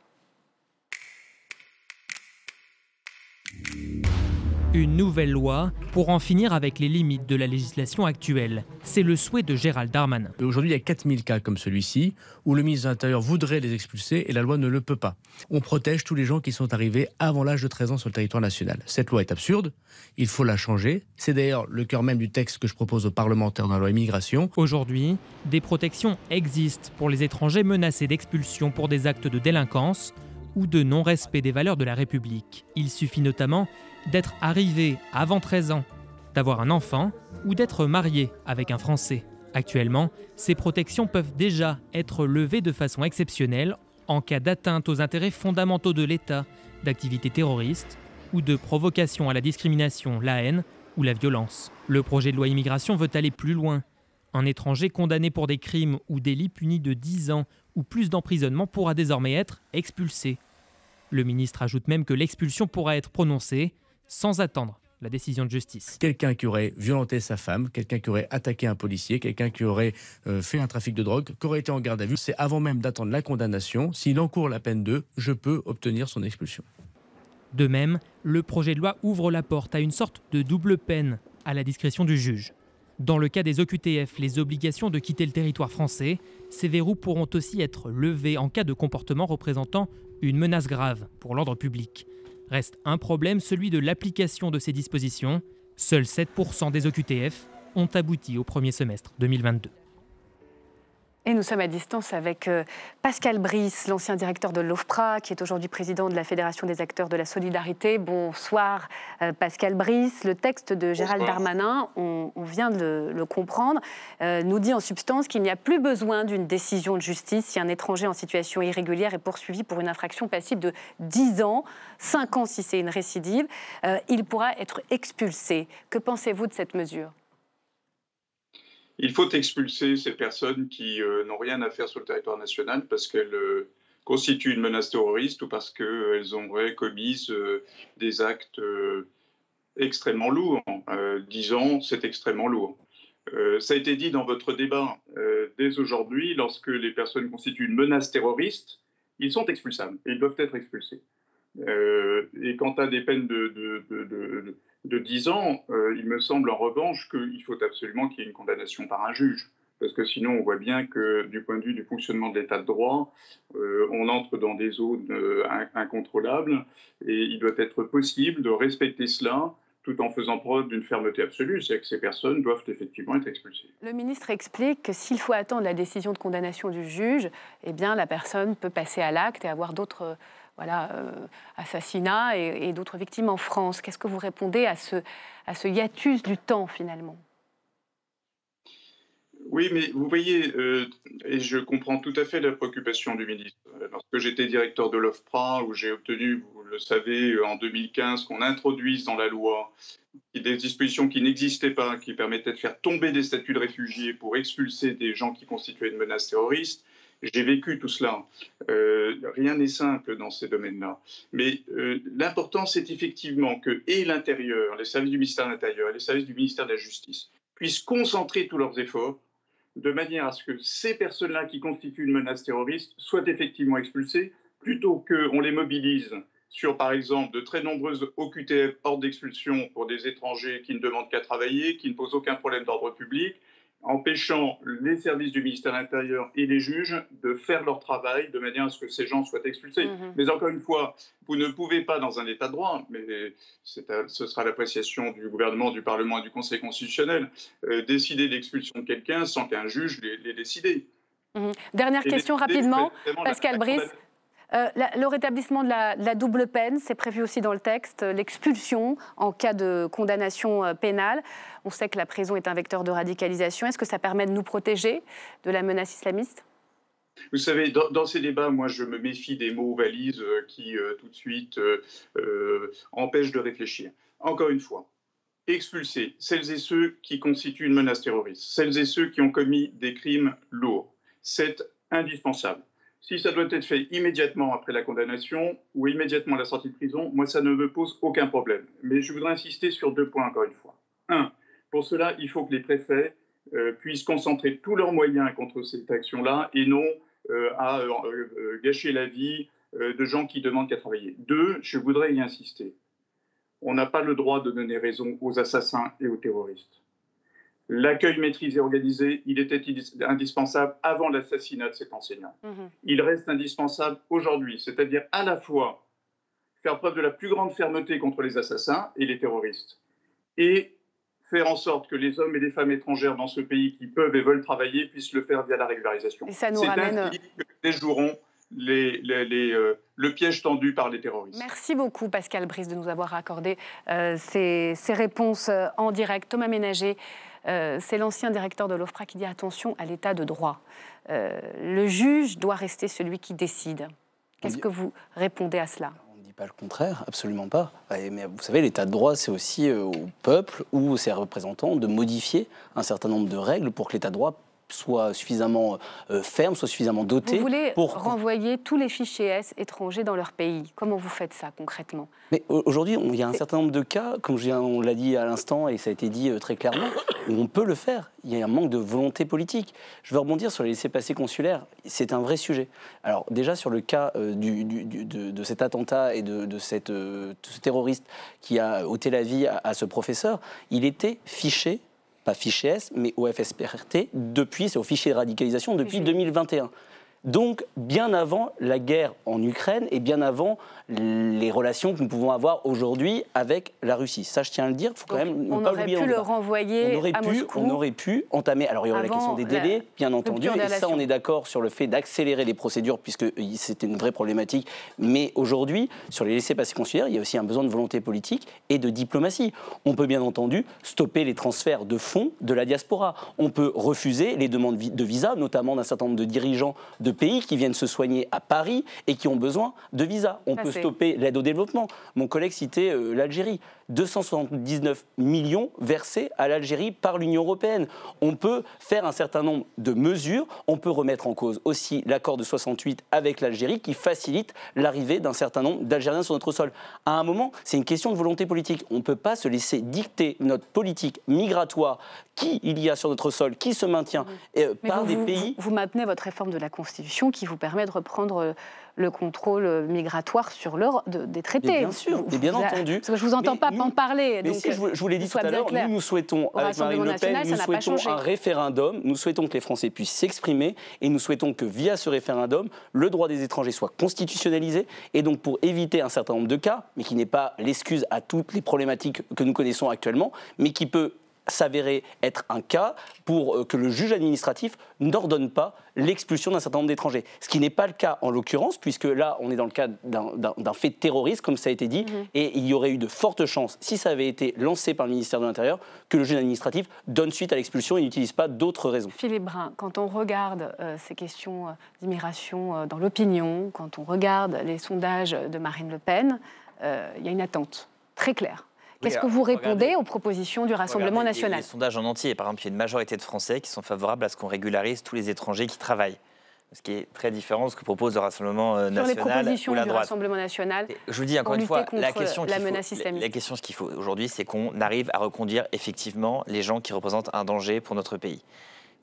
S4: Une nouvelle loi pour en finir avec les limites de la législation actuelle. C'est le souhait de Gérald Darmanin. Aujourd'hui, il y a 4000 cas comme celui-ci où le ministre de l'Intérieur voudrait les expulser et la loi ne le peut pas. On protège tous les gens qui sont arrivés avant l'âge de 13 ans sur le territoire national. Cette loi est absurde, il faut la changer. C'est d'ailleurs le cœur même du texte que je propose aux parlementaires dans la loi immigration. Aujourd'hui, des protections existent pour les étrangers menacés d'expulsion pour des actes de délinquance ou de non-respect des valeurs de la République. Il suffit notamment d'être arrivé avant 13 ans, d'avoir un enfant ou d'être marié avec un Français. Actuellement, ces protections peuvent déjà être levées de façon exceptionnelle en cas d'atteinte aux intérêts fondamentaux de l'État, d'activité terroriste ou de provocation à la discrimination, la haine ou la violence. Le projet de loi immigration veut aller plus loin. Un étranger condamné pour des crimes ou délits punis de 10 ans ou plus d'emprisonnement pourra désormais être expulsé. Le ministre ajoute même que l'expulsion pourra être prononcée sans attendre la décision de justice. Quelqu'un qui aurait violenté sa femme, quelqu'un qui aurait attaqué un policier, quelqu'un qui aurait euh, fait un trafic de drogue, qui aurait été en garde à vue, c'est avant même d'attendre la condamnation, s'il encourt la peine de, je peux obtenir son expulsion. De même, le projet de loi ouvre la porte à une sorte de double peine à la discrétion du juge. Dans le cas des OQTF, les obligations de quitter le territoire français, ces verrous pourront aussi être levés en cas de comportement représentant une menace grave pour l'ordre public. Reste un problème, celui de l'application de ces dispositions. Seuls 7% des OQTF ont abouti au premier semestre 2022.
S1: Et nous sommes à distance avec euh, Pascal Brice, l'ancien directeur de l'OFPRA, qui est aujourd'hui président de la Fédération des acteurs de la solidarité. Bonsoir euh, Pascal Brice. Le texte de Gérald Darmanin, on, vient de le, comprendre, euh, nous dit en substance qu'il n'y a plus besoin d'une décision de justice si un étranger en situation irrégulière est poursuivi pour une infraction passible de 10 ans, 5 ans si c'est une récidive. il pourra être expulsé. Que pensez-vous de cette mesure
S5: il faut expulser ces personnes qui euh, n'ont rien à faire sur le territoire national parce qu'elles euh, constituent une menace terroriste ou parce qu'elles ont commis euh, des actes extrêmement lourds. Hein, disons, c'est extrêmement lourd. ça a été dit dans votre débat. dès aujourd'hui, lorsque les personnes constituent une menace terroriste, ils sont expulsables. Ils doivent être expulsés. et quant à des peines de de 10 ans, euh, il me semble en revanche qu'il faut absolument qu'il y ait une condamnation par un juge. Parce que sinon, on voit bien que du point de vue du fonctionnement de l'état de droit, euh, on entre dans des zones euh, incontrôlables et il doit être possible de respecter cela tout en faisant preuve d'une fermeté absolue, c'est que ces personnes doivent effectivement être expulsées.
S1: Le ministre explique que s'il faut attendre la décision de condamnation du juge, eh bien la personne peut passer à l'acte et avoir d'autres voilà, euh, assassinats et, d'autres victimes en France. Qu'est-ce que vous répondez à ce, hiatus du temps finalement
S5: oui, mais vous voyez, euh, et je comprends tout à fait la préoccupation du ministre. Lorsque j'étais directeur de l'OFPRA, où j'ai obtenu, vous le savez, en 2015, qu'on introduise dans la loi des dispositions qui n'existaient pas, qui permettaient de faire tomber des statuts de réfugiés pour expulser des gens qui constituaient une menace terroriste, j'ai vécu tout cela. Euh, rien n'est simple dans ces domaines-là. Mais euh, l'important, c'est effectivement que et l'intérieur, les services du ministère de l'Intérieur, les services du ministère de la Justice puissent concentrer tous leurs efforts de manière à ce que ces personnes-là qui constituent une menace terroriste soient effectivement expulsées, plutôt qu'on les mobilise sur, par exemple, de très nombreuses OQTF hors d'expulsion pour des étrangers qui ne demandent qu'à travailler, qui ne posent aucun problème d'ordre public, empêchant les services du ministère de l'Intérieur et les juges de faire leur travail de manière à ce que ces gens soient expulsés. Mhm. Mais encore une fois, vous ne pouvez pas, dans un état de droit, mais ce sera l'appréciation du gouvernement, du Parlement et du Conseil constitutionnel, euh, décider l'expulsion de quelqu'un sans qu'un juge l'ait décidé.
S1: Mhm. Dernière question rapidement, Pascal Brice. Euh, le rétablissement de la, double peine, c'est prévu aussi dans le texte, euh, l'expulsion en cas de condamnation euh, pénale. On sait que la prison est un vecteur de radicalisation. Est-ce que ça permet de nous protéger de la menace islamiste
S5: vous savez, dans, ces débats, moi, je me méfie des mots valises qui, tout de suite, empêchent de réfléchir. Encore une fois, expulser celles et ceux qui constituent une menace terroriste, celles et ceux qui ont commis des crimes lourds, c'est indispensable. Si ça doit être fait immédiatement après la condamnation ou immédiatement à la sortie de prison, moi, ça ne me pose aucun problème. Mais je voudrais insister sur deux points encore une fois. Un, pour cela, il faut que les préfets euh, puissent concentrer tous leurs moyens contre cette action-là et non euh, à euh, gâcher la vie de gens qui demandent qu'à travailler. Deux, je voudrais y insister. On n'a pas le droit de donner raison aux assassins et aux terroristes. L'accueil maîtrisé et organisé, il était indispensable avant l'assassinat de cet enseignant. Mhm. Il reste indispensable aujourd'hui, c'est-à-dire à la fois faire preuve de la plus grande fermeté contre les assassins et les terroristes, et faire en sorte que les hommes et les femmes étrangères dans ce pays qui peuvent et veulent travailler puissent le faire via la régularisation. Et ça nous ramène... les, les, euh, le piège tendu par les terroristes.
S1: Merci beaucoup Pascal Brice de nous avoir accordé euh, ces, ces, réponses euh, en direct. Thomas Ménager, euh, c'est l'ancien directeur de l'OFPRA qui dit attention à l'état de droit. Euh, le juge doit rester celui qui décide. Qu'est-ce que vous répondez à cela On ne dit
S7: pas le contraire, absolument pas. Mais vous savez, l'état de droit, c'est aussi euh, au peuple ou ses représentants de modifier un certain nombre de règles pour que l'état de droit soit suffisamment euh, ferme, soit suffisamment dotée. pour...
S1: renvoyer tous les fichiers S étrangers dans leur pays. Comment vous faites ça concrètement
S7: Mais aujourd'hui, il y a un certain nombre de cas, comme on l'a dit à l'instant et ça a été dit euh, très clairement, où on peut le faire. Il y a un manque de volonté politique. Je veux rebondir sur les laissés-passer consulaires. C'est un vrai sujet. Alors déjà sur le cas euh, de, cet attentat et de, ce terroriste qui a ôté la vie à ce professeur, il était fiché pas fichier S, mais au depuis, c'est au fichier de radicalisation depuis 2021 donc bien avant la guerre en Ukraine et bien avant les relations que nous pouvons avoir aujourd'hui avec la Russie. Ça, je tiens à le dire, il faut quand même on aurait pu le
S1: renvoyer aurait à pu, Moscou On aurait
S7: pu entamer. Alors il y aurait la question des délais, bien entendu, et ça, on est d'accord sur le fait d'accélérer les procédures puisque euh, c'était une vraie problématique. Mais aujourd'hui, sur les laissés-passer consulaires, il y a aussi un besoin de volonté politique et de diplomatie. On peut bien entendu stopper les transferts de fonds de la diaspora. On peut refuser les demandes de visa, notamment d'un certain nombre de dirigeants de de pays qui viennent se soigner à Paris et qui ont besoin de visas. On peut stopper l'aide au développement. Mon collègue citait euh, l'Algérie. 279 millions versés à l'Algérie par l'Union européenne. On peut faire un certain nombre de mesures, on peut remettre en cause aussi l'accord de 68 avec l'Algérie qui facilite l'arrivée d'un certain nombre d'Algériens sur notre sol. À un moment, c'est une question de volonté politique. On ne peut pas se laisser dicter notre politique migratoire, qui il y a sur notre sol, qui se maintient euh, par des pays.
S1: Vous maintenez votre réforme de la Constitution qui vous permet de reprendre euh, le contrôle migratoire sur l'ordre des traités. bien sûr, bien entendu. je vous entends pas en parler. Mais je vous, l'ai euh, dit tout à l'heure, nous,
S7: souhaitons, avec Marine Le Pen, nous souhaitons un référendum, nous souhaitons que les Français puissent s'exprimer et nous souhaitons que, via ce référendum, le droit des étrangers soit constitutionnalisé et donc pour éviter un certain nombre de cas, mais qui n'est pas l'excuse à toutes les problématiques que nous connaissons actuellement, mais qui peut s'avérer être un cas pour euh, que le juge administratif n'ordonne pas l'expulsion d'un certain nombre d'étrangers. Ce qui n'est pas le cas en l'occurrence, puisque là, on est dans le cas d'un fait terroriste, comme ça a été dit, mhm. et il y aurait eu de fortes chances, si ça avait été lancé par le ministère de l'Intérieur, que le juge administratif donne suite à l'expulsion et n'utilise pas d'autres raisons.
S1: Philippe Brun, quand on regarde euh, ces questions euh, d'immigration dans l'opinion, quand on regarde les sondages de Marine Le Pen, il y a une attente très claire Qu'est-ce que vous répondez aux propositions du Rassemblement national les,
S9: sondages en entier. Par exemple, il y a une majorité de Français qui sont favorables à ce qu'on régularise tous les étrangers qui travaillent ce qui est très différent de ce que propose le Rassemblement national euh, Sur les propositions Du Rassemblement
S1: national. je vous dis encore une fois, la question la, menace faut, la
S9: question ce qu'il faut aujourd'hui, c'est qu'on arrive à reconduire effectivement les gens qui représentent un danger pour notre pays.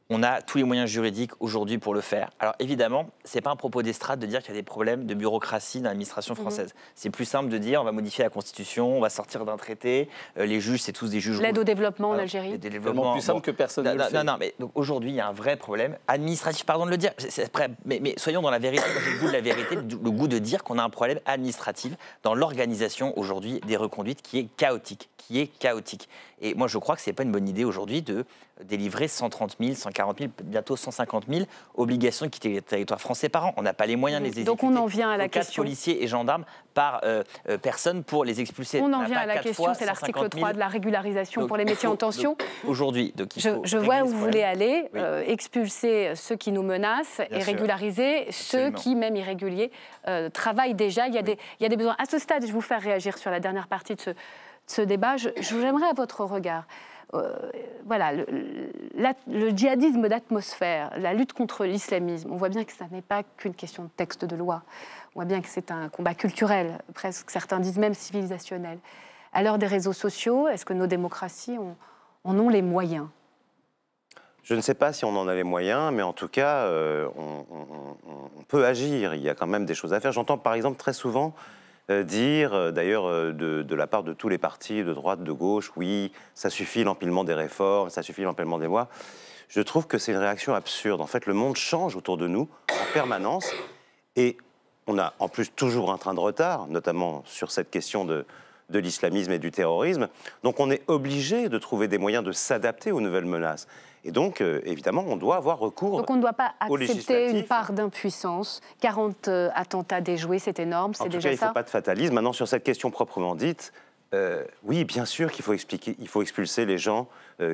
S9: On a tous les moyens juridiques aujourd'hui pour le faire. Alors évidemment, ce n'est pas un propos d'estrade de dire qu'il y a des problèmes de bureaucratie dans l'administration mhm. française. C'est plus simple de dire on va modifier la Constitution, on va sortir d'un traité, euh, les juges, c'est tous des juges. L'aide
S1: au développement en Algérie. C'est plus simple
S9: que personne non, non, non, mais aujourd'hui, il y a un vrai problème administratif, pardon de le dire. mais, soyons dans la vérité, le goût de la vérité, le, goût de dire qu'on a un problème administratif dans l'organisation aujourd'hui des reconduites qui est chaotique, qui est chaotique. Et moi, je crois que ce n'est pas une bonne idée aujourd'hui de délivrer 130 000, 140 40 000, bientôt 150 000 obligations quitter les territoires français par an. On n'a pas les moyens de les exécuter. Donc on en vient à la question. policiers et gendarmes par euh, euh, personne pour les expulser. On en vient à la question, c'est l'article 3 de
S1: la régularisation pour les métiers en tension.
S9: Aujourd'hui, donc il Je, vois où vous voulez
S1: aller, euh, expulser ceux qui nous menacent et régulariser ceux qui, même irréguliers, travaillent déjà. Il y, a des, il besoins. À ce stade, je vais vous faire réagir sur la dernière partie de ce, de ce débat. J'aimerais à votre regard. Euh, voilà, le, djihadisme d'atmosphère, la lutte contre l'islamisme, on voit bien que ça n'est pas qu'une question de texte de loi. On voit bien que c'est un combat culturel, presque, certains disent même civilisationnel. À l'heure des réseaux sociaux, est-ce que nos démocraties en ont les moyens
S10: je ne sais pas si on en a les moyens, mais en tout cas, euh, on, peut agir. Il y a quand même des choses à faire. J'entends par exemple très souvent euh, dire, euh, d'ailleurs euh, de, la part de tous les partis, de droite, de gauche, oui, ça suffit l'empilement des réformes, ça suffit l'empilement des lois. Je trouve que c'est une réaction absurde. En fait, le monde change autour de nous en permanence et on a en plus toujours un train de retard, notamment sur cette question de l'islamisme et du terrorisme. Donc on est obligé de trouver des moyens de s'adapter aux nouvelles menaces. Et donc, euh, évidemment, on doit avoir recours. Donc, on ne doit
S1: pas accepter une part d'impuissance. 40 euh, attentats déjoués, c'est énorme, c'est déjà ça. Il ne faut
S10: pas de fatalisme. Maintenant, sur cette question proprement dite, euh, oui, bien sûr qu'il faut, il faut expulser les gens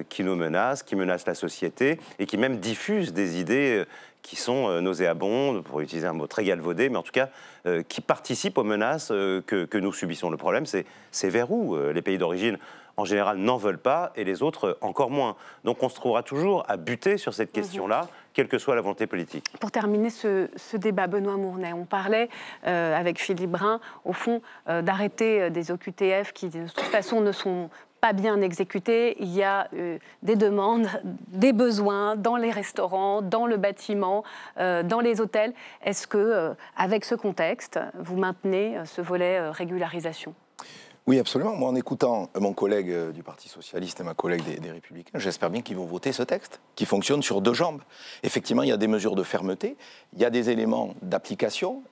S10: qui nous menacent, qui menacent la société et qui même diffusent des idées qui sont euh, nauséabondes, pour utiliser un mot très galvaudé, mais en tout cas euh, qui participent aux menaces euh, que, nous subissons. Le problème, c'est vers où les pays d'origine en général n'en veulent pas et les autres encore moins. Donc on se trouvera toujours à buter sur cette mhm. question-là, quelle que soit la volonté politique.
S1: Pour terminer ce, débat, Benoît Mournet, on parlait avec Philippe Brun, au fond, d'arrêter des OQTF qui, de toute façon, ne sont pas bien exécuté. Il y a euh, des demandes, des besoins dans les restaurants, dans le bâtiment, euh, dans les hôtels. Est-ce que, euh, avec ce contexte, vous maintenez ce volet régularisation
S6: oui, absolument. Moi, en écoutant mon collègue du Parti socialiste et ma collègue des, des Républicains, j'espère bien qu'ils vont voter ce texte, qui fonctionne sur deux jambes. Effectivement, il y a des mesures de fermeté, il y a des éléments d'application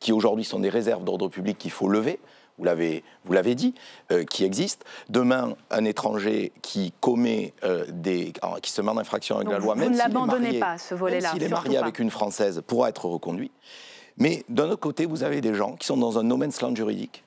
S6: qui aujourd'hui sont des réserves d'ordre public qu'il faut lever vous l'avez dit, euh, qui existe. Demain, un étranger qui commet euh, des, qui se met en infraction avec la loi, même s'il est marié, pas, ce volet -là, S'il est marié avec une française, pourra être reconduit. Mais d'un autre côté, vous avez des gens qui sont dans un no man's land juridique,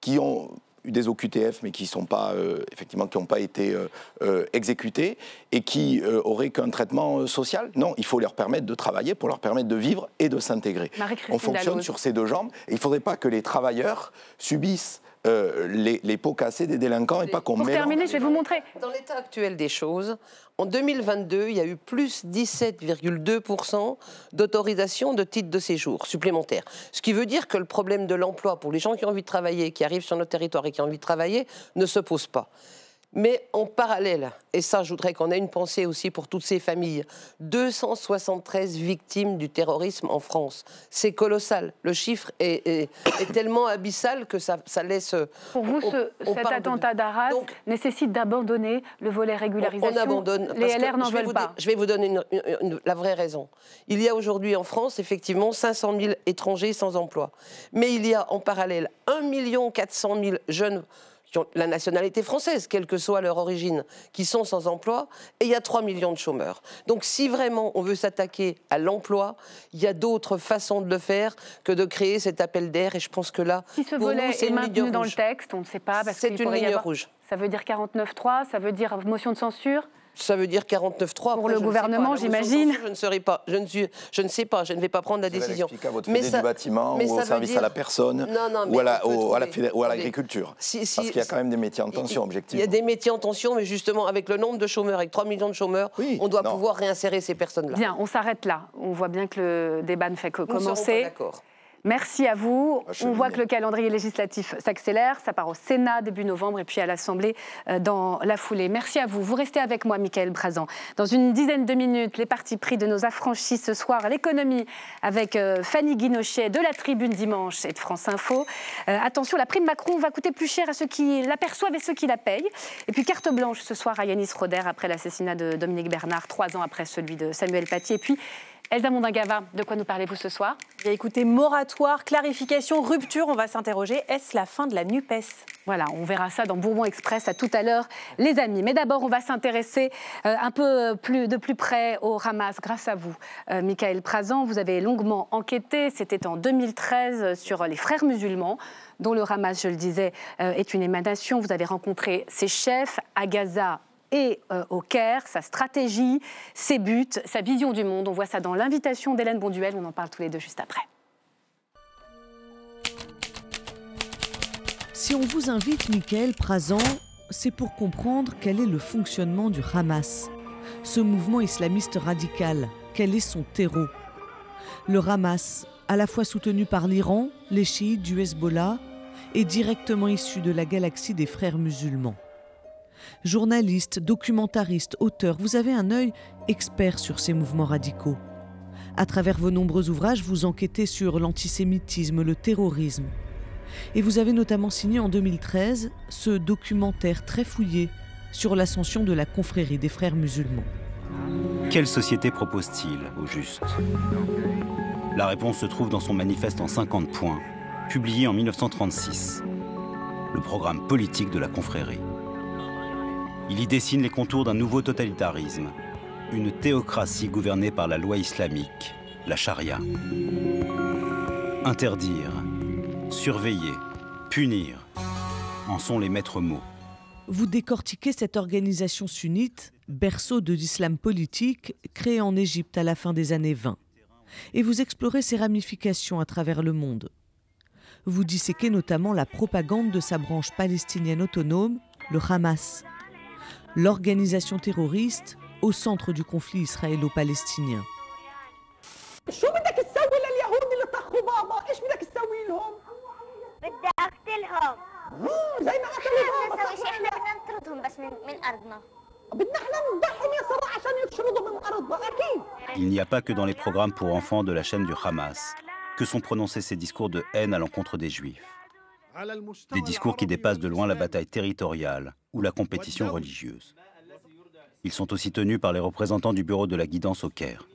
S6: qui ont des OQTF, mais qui sont pas euh, effectivement qui n'ont pas été euh, euh, exécutés et qui auraient qu'un traitement social. Non, il faut leur permettre de travailler pour leur permettre de vivre et de s'intégrer. On fonctionne sur ces deux jambes. il ne faudrait pas que les travailleurs subissent euh, les, pots cassés des délinquants et pas qu'on Pour terminer,
S8: je vais vous montrer. Dans l'état actuel des choses, en 2022, il y a eu plus 17,2% d'autorisation de titres de séjour supplémentaires. Ce qui veut dire que le problème de l'emploi pour les gens qui ont envie de travailler, qui arrivent sur notre territoire et qui ont envie de travailler, ne se pose pas. Mais en parallèle, et ça je voudrais qu'on ait une pensée aussi pour toutes ces familles, 273 victimes du terrorisme en France. C'est colossal. Le chiffre est, tellement abyssal que ça, laisse... Euh, pour vous, cet attentat d'Arras nécessite d'abandonner
S1: le volet régularisation. On, abandonne. Les LR n'en veulent pas.
S8: je vais vous donner la vraie raison. Il y a aujourd'hui en France effectivement 500 000 étrangers sans emploi. Mais il y a en parallèle 1 400 000 jeunes qui la nationalité française, quelle que soit leur origine, qui sont sans emploi, et il y a 3 millions de chômeurs. Donc si vraiment on veut s'attaquer à l'emploi, il y a d'autres façons de le faire que de créer cet appel d'air, et je pense que là, si ce volet est maintenu dans le
S1: texte, on ne sait pas. C'est une ligne rouge. Ça veut dire 49.3, ça veut
S8: dire motion de censure ça veut dire 49.3. Pour le gouvernement, j'imagine. Je ne serai pas, je ne suis, je ne sais pas, je ne vais pas prendre la décision. À votre mais ça, du bâtiment, ou au service à la personne, ou à la,
S6: ou à l'agriculture. Parce qu'il y a quand même des métiers en tension, objectivement. Il y
S8: a des métiers en tension, mais justement avec le nombre de chômeurs, avec 3 millions de chômeurs, on doit pouvoir réinsérer ces personnes-là. Bien, on s'arrête là.
S1: On voit bien que le débat ne fait que commencer. d'accord. Merci à vous. On voit que le calendrier législatif s'accélère. Ça part au Sénat début novembre et puis à l'Assemblée euh, dans la foulée. Merci à vous. Vous restez avec moi, Michael Brazan. Dans une dizaine de minutes, les partis pris de nos affranchis ce soir à l'économie avec euh, Fanny Guinochet de la Tribune Dimanche et de France Info. Euh, attention, la prime Macron va coûter plus cher à ceux qui l'aperçoivent et ceux qui la payent. Et puis carte blanche ce soir à Yanis Roder après l'assassinat de Dominique Bernard, trois ans après celui de Samuel Paty. Et puis
S11: Elsa Mondangava, de quoi nous parlez-vous ce soir a eh Écoutez, moratoire, clarification, rupture, on va s'interroger, est-ce la fin de la NUPES voilà, on verra ça dans Bourbon Express à tout à l'heure, les amis.
S1: Mais d'abord, on va s'intéresser euh, un peu plus, de plus près au Hamas, grâce à vous, euh, Michael Prazan. Vous avez longuement enquêté, c'était en 2013, euh, sur les frères musulmans, dont le Hamas, je le disais, est une émanation. Vous avez rencontré ses chefs à Gaza et euh, au Caire, sa stratégie, ses buts, sa vision du monde. On voit ça dans l'invitation d'Hélène Bonduel, on en parle tous les deux juste après.
S12: Si on vous invite, Michael Prazan, c'est pour comprendre quel est le fonctionnement du Hamas, ce mouvement islamiste radical, quel est son terreau. Le Hamas, à la fois soutenu par l'Iran, les chiites du Hezbollah, est directement issu de la galaxie des frères musulmans. Journaliste, documentariste, auteur, vous avez un œil expert sur ces mouvements radicaux. À travers vos nombreux ouvrages, vous enquêtez sur l'antisémitisme, le terrorisme. Et vous avez notamment signé en 2013 ce documentaire très fouillé sur l'ascension de la confrérie des frères musulmans.
S13: Quelle société propose-t-il, au juste La réponse se trouve dans son manifeste en 50 points, publié en 1936, le programme politique de la confrérie. Il y dessine les contours d'un nouveau totalitarisme, une théocratie gouvernée par la loi islamique, la charia. Interdire, surveiller, punir en sont les maîtres mots.
S12: Vous décortiquez cette organisation sunnite, berceau de l'islam politique, créée en Égypte à la fin des années 20. Et vous explorez ses ramifications à travers le monde. Vous disséquez notamment la propagande de sa branche palestinienne autonome, le Hamas l'organisation terroriste au centre du conflit israélo-palestinien.
S13: Il n'y a pas que dans les programmes pour enfants de la chaîne du Hamas que sont prononcés ces discours de haine à l'encontre des juifs. Des discours qui dépassent de loin la bataille territoriale ou la compétition religieuse. Ils sont aussi tenus par les représentants du bureau de la guidance au Caire.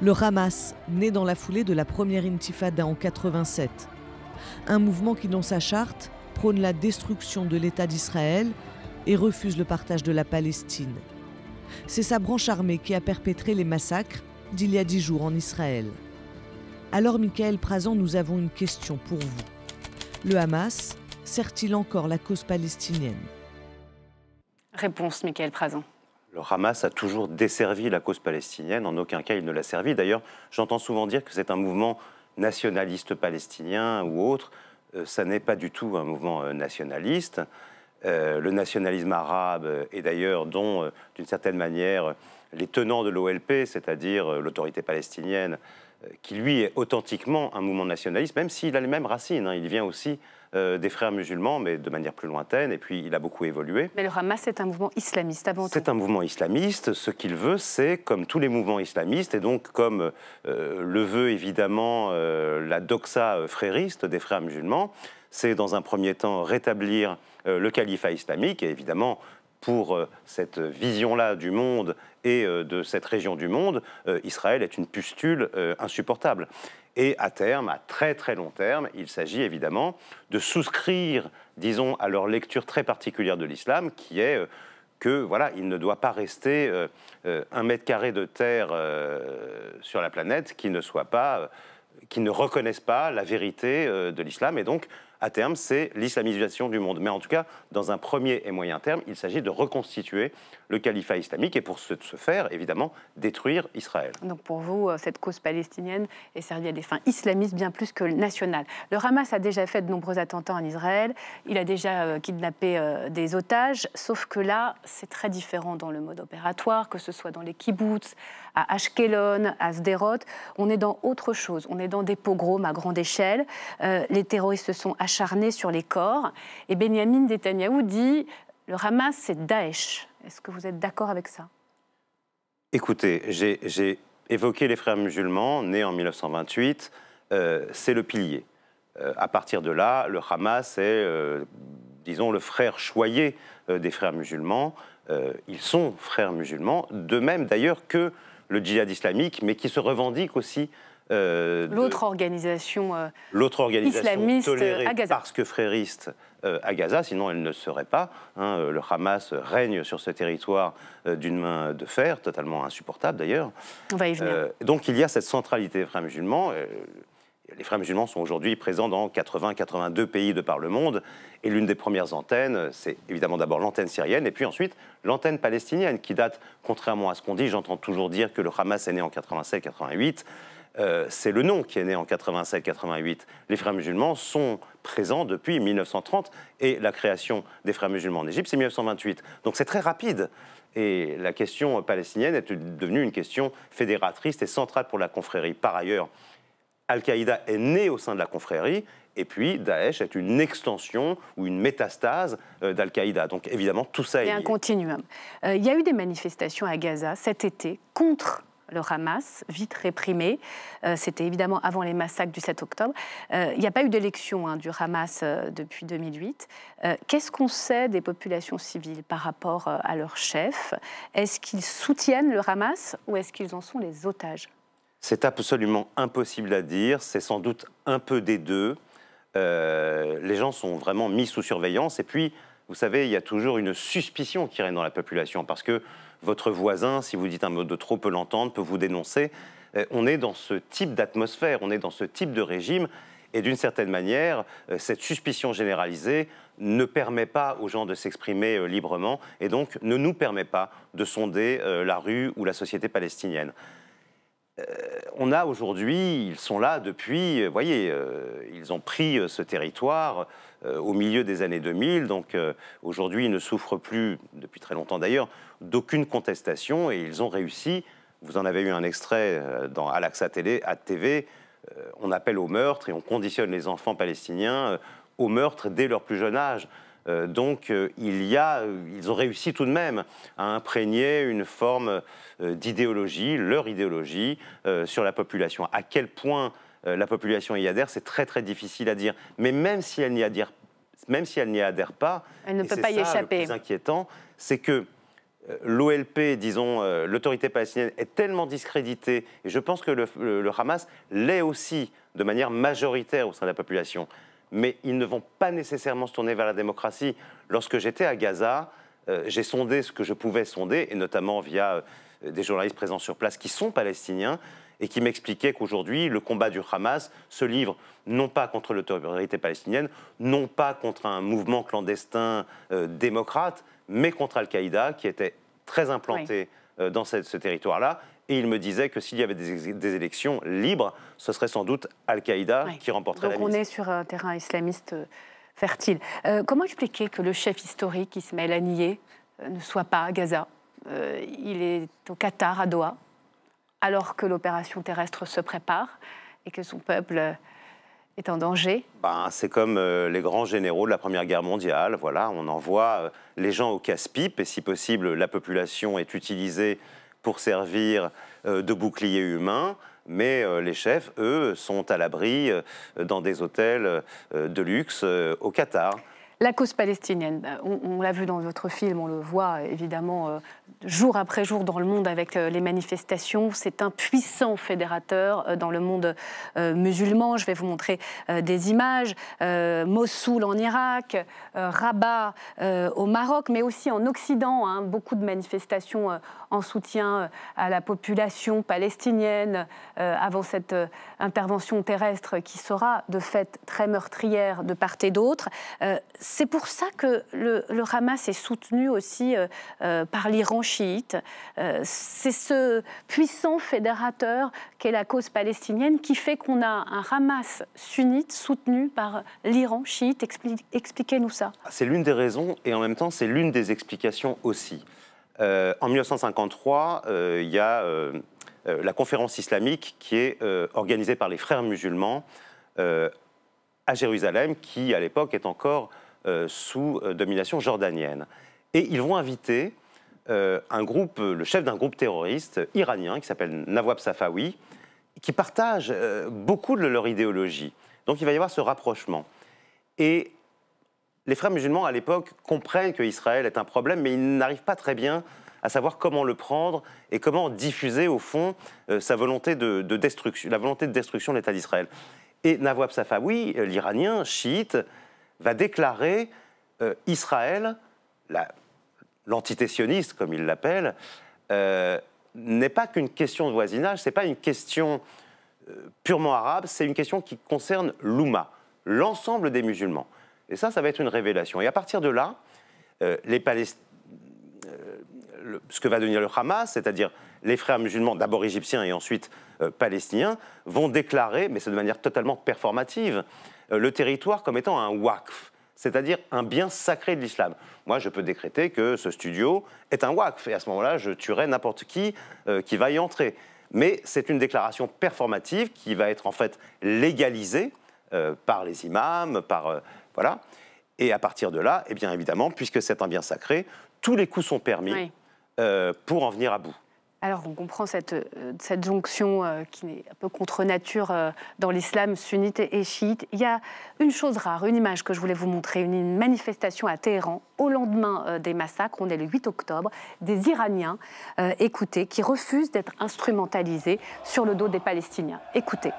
S12: Le Hamas, naît dans la foulée de la première intifada en 87. Un mouvement qui, dans sa charte, prône la destruction de l'État d'Israël et refuse le partage de la Palestine. C'est sa branche armée qui a perpétré les massacres d'il y a dix jours en Israël. Alors, Michael Prazan, nous avons une question pour vous. Le Hamas sert-il encore la cause palestinienne Réponse, Michael Prazan.
S10: Le Hamas a toujours desservi la cause palestinienne, en aucun cas il ne l'a servi. D'ailleurs, j'entends souvent dire que c'est un mouvement nationaliste palestinien ou autre. Euh, ça n'est pas du tout un mouvement euh, nationaliste. Euh, le nationalisme arabe, est d'ailleurs dont, d'une certaine manière, les tenants de l'OLP, c'est-à-dire l'autorité palestinienne, qui lui est authentiquement un mouvement nationaliste, même s'il a les mêmes racines, hein. il vient aussi euh, des frères musulmans, mais de manière plus lointaine, et puis il a beaucoup évolué.
S1: Mais le Hamas est un mouvement islamiste avant tout.
S10: C'est un mouvement islamiste. Ce qu'il veut, c'est, comme tous les mouvements islamistes, et donc comme euh, le veut évidemment euh, la doxa frériste des frères musulmans, c'est dans un premier temps rétablir le califat islamique, et évidemment, pour cette vision-là du monde et de cette région du monde, Israël est une pustule insupportable. Et à terme, à très très long terme, il s'agit évidemment de souscrire, disons, à leur lecture très particulière de l'islam, qui est euh, que voilà, il ne doit pas rester euh, euh, un mètre carré de terre sur la planète qui ne soit pas, qui ne reconnaisse pas la vérité de l'islam, et donc à terme, c'est l'islamisation du monde. Mais en tout cas, dans un premier et moyen terme, il s'agit de reconstituer le califat islamique et pour ce faire, évidemment, détruire Israël.
S1: Donc pour vous, euh, cette cause palestinienne est servie à des fins islamistes bien plus que nationales. Le Hamas a déjà fait de nombreux attentats en Israël, il a déjà euh, kidnappé euh, des otages, sauf que là, c'est très différent dans le mode opératoire, que ce soit dans les kibbutz, à Ashkelon, à Sderot. On est dans autre chose, on est dans des pogroms à grande échelle. les terroristes se sont charné sur les corps. Et Benjamin Netanyahou dit le Hamas, c'est Daesh. Est-ce que vous êtes d'accord avec ça
S10: Écoutez, j'ai évoqué les frères musulmans nés en 1928. Euh, c'est le pilier. Euh, à partir de là, le Hamas est, euh, disons, le frère choyé des frères musulmans. ils sont frères musulmans, de même d'ailleurs que le djihad islamique, mais qui se revendique aussi euh,
S1: l'autre organisation, euh,
S10: l'autre organisation islamiste euh, tolérée à Gaza. parce que frériste à Gaza, sinon elle ne serait pas. Hein, le Hamas règne sur ce territoire d'une main de fer, totalement insupportable d'ailleurs. On va y venir. donc il y a cette centralité des frères musulmans. les frères musulmans sont aujourd'hui présents dans 80-82 pays de par le monde. Et l'une des premières antennes, c'est évidemment d'abord l'antenne syrienne, et puis ensuite l'antenne palestinienne, qui date, contrairement à ce qu'on dit, j'entends toujours dire que le Hamas est né en 87-88. Euh, c'est le nom qui est né en 87-88. Les frères musulmans sont présents depuis 1930 et la création des frères musulmans en Égypte, c'est 1928. Donc c'est très rapide. Et la question palestinienne est devenue une question fédératrice et centrale pour la confrérie. Par ailleurs, Al-Qaïda est né au sein de la confrérie et puis Daesh est une extension ou une métastase euh, d'Al-Qaïda. Donc évidemment, tout ça est. un
S1: continuum. Euh, il y a eu des manifestations à Gaza cet été contre le Hamas, vite réprimé. Euh, c'était évidemment avant les massacres du 7 octobre. Euh, il n'y a pas eu d'élection hein, du Hamas euh, depuis 2008. Qu'est-ce qu'on sait des populations civiles par rapport à leur chef Est-ce qu'ils soutiennent le Hamas ou est-ce qu'ils en sont les otages
S10: C'est absolument impossible à dire. C'est sans doute un peu des deux. les gens sont vraiment mis sous surveillance. Et puis, vous savez, il y a toujours une suspicion qui règne dans la population parce que votre voisin, si vous dites un mot de trop, peut l'entendre, peut vous dénoncer. Euh, on est dans ce type d'atmosphère, on est dans ce type de régime. Et d'une certaine manière, euh, cette suspicion généralisée ne permet pas aux gens de s'exprimer euh, librement et donc ne nous permet pas de sonder la rue ou la société palestinienne. on a aujourd'hui, ils sont là depuis, vous voyez, ils ont pris ce territoire euh, au milieu des années 2000. Donc euh, aujourd'hui, ils ne souffrent plus, depuis très longtemps d'ailleurs, d'aucune contestation et ils ont réussi. Vous en avez eu un extrait euh, dans Al-Aqsa TV. On appelle au meurtre et on conditionne les enfants palestiniens au meurtre dès leur plus jeune âge. Donc il ils ont réussi tout de même à imprégner une forme d'idéologie, leur idéologie, sur la population. À quel point euh, la population y adhère, c'est très très difficile à dire. Mais même si elle n'y adhère, même si elle n'y adhère pas, elle ne peut pas y échapper. Le plus inquiétant, c'est que euh, l'OLP, disons, euh, l'autorité palestinienne, est tellement discréditée, et je pense que le, Hamas l'est aussi de manière majoritaire au sein de la population, mais ils ne vont pas nécessairement se tourner vers la démocratie. Lorsque j'étais à Gaza, j'ai sondé ce que je pouvais sonder, et notamment via des journalistes présents sur place qui sont palestiniens, et qui m'expliquait qu'aujourd'hui, le combat du Hamas se livre non pas contre l'autorité palestinienne, non pas contre un mouvement clandestin euh, démocrate, mais contre Al-Qaïda, qui était très implanté euh, dans ce territoire-là. Et il me disait que s'il y avait des, élections libres, ce serait sans doute Al-Qaïda qui remporterait la on est
S1: sur un terrain islamiste euh, fertile. comment expliquer que le chef historique Ismaël nier ne soit pas à Gaza Il est au Qatar, à Doha alors que l'opération terrestre se prépare et que son peuple est en danger
S10: ben, C'est comme euh, les grands généraux de la Première Guerre mondiale. Voilà, on envoie euh, les gens au casse-pipe et si possible, la population est utilisée pour servir euh, de bouclier humain. Mais les chefs, eux, sont à l'abri dans des hôtels de luxe au Qatar.
S1: La cause palestinienne, bah, on, l'a vu dans votre film, on le voit euh, évidemment euh, jour après jour dans le monde avec euh, les manifestations. C'est un puissant fédérateur dans le monde musulman. Je vais vous montrer des images. Mossoul en Irak, Rabat au Maroc, mais aussi en Occident. Hein. beaucoup de manifestations en soutien à la population palestinienne avant cette intervention terrestre qui sera de fait très meurtrière de part et d'autre c'est pour ça que le, le, Hamas est soutenu aussi euh, euh, par l'Iran chiite. Euh, c'est ce puissant fédérateur qu'est la cause palestinienne qui fait qu'on a un Hamas sunnite soutenu par l'Iran chiite. Expliquez-nous ça.
S10: Ah, c'est l'une des raisons et en même temps c'est l'une des explications aussi. en 1953, il y a la conférence islamique qui est organisée par les frères musulmans à Jérusalem, qui à l'époque est encore euh, sous euh, domination jordanienne. Et ils vont inviter euh, un groupe, le chef d'un groupe terroriste iranien qui s'appelle Nawab Safawi, qui partage beaucoup de leur idéologie. Donc il va y avoir ce rapprochement. Et les frères musulmans, à l'époque, comprennent qu'Israël est un problème, mais ils n'arrivent pas très bien à savoir comment le prendre et comment diffuser, au fond, sa volonté de, destruction, la volonté de destruction de l'État d'Israël. Et Nawab Safawi, l'Iranien chiite, va déclarer euh, Israël, l'entité sioniste comme il l'appelle, euh, n'est pas qu'une question de voisinage, c'est pas une question euh, purement arabe, c'est une question qui concerne l'Ouma, l'ensemble des musulmans. Et ça, ça va être une révélation. Et à partir de là, les ce que va devenir le Hamas, c'est-à-dire les frères musulmans, d'abord égyptiens et ensuite palestiniens, vont déclarer, mais c'est de manière totalement performative, euh, le territoire comme étant un waqf, c'est-à-dire un bien sacré de l'islam. Moi, je peux décréter que ce studio est un waqf, et à ce moment-là, je tuerai n'importe qui euh, qui va y entrer. Mais c'est une déclaration performative qui va être en fait légalisée euh, par les imams, par... voilà. Et à partir de là, eh bien évidemment, puisque c'est un bien sacré, tous les coups sont permis pour en venir à bout
S1: alors on comprend cette, euh, jonction euh, qui est un peu contre nature euh, dans l'islam sunnite et chiite. Il y a une chose rare, une image que je voulais vous montrer, une, manifestation à Téhéran au lendemain des massacres, on est le 8 octobre, des Iraniens, écoutez, qui refusent d'être instrumentalisés sur le dos des Palestiniens. Écoutez.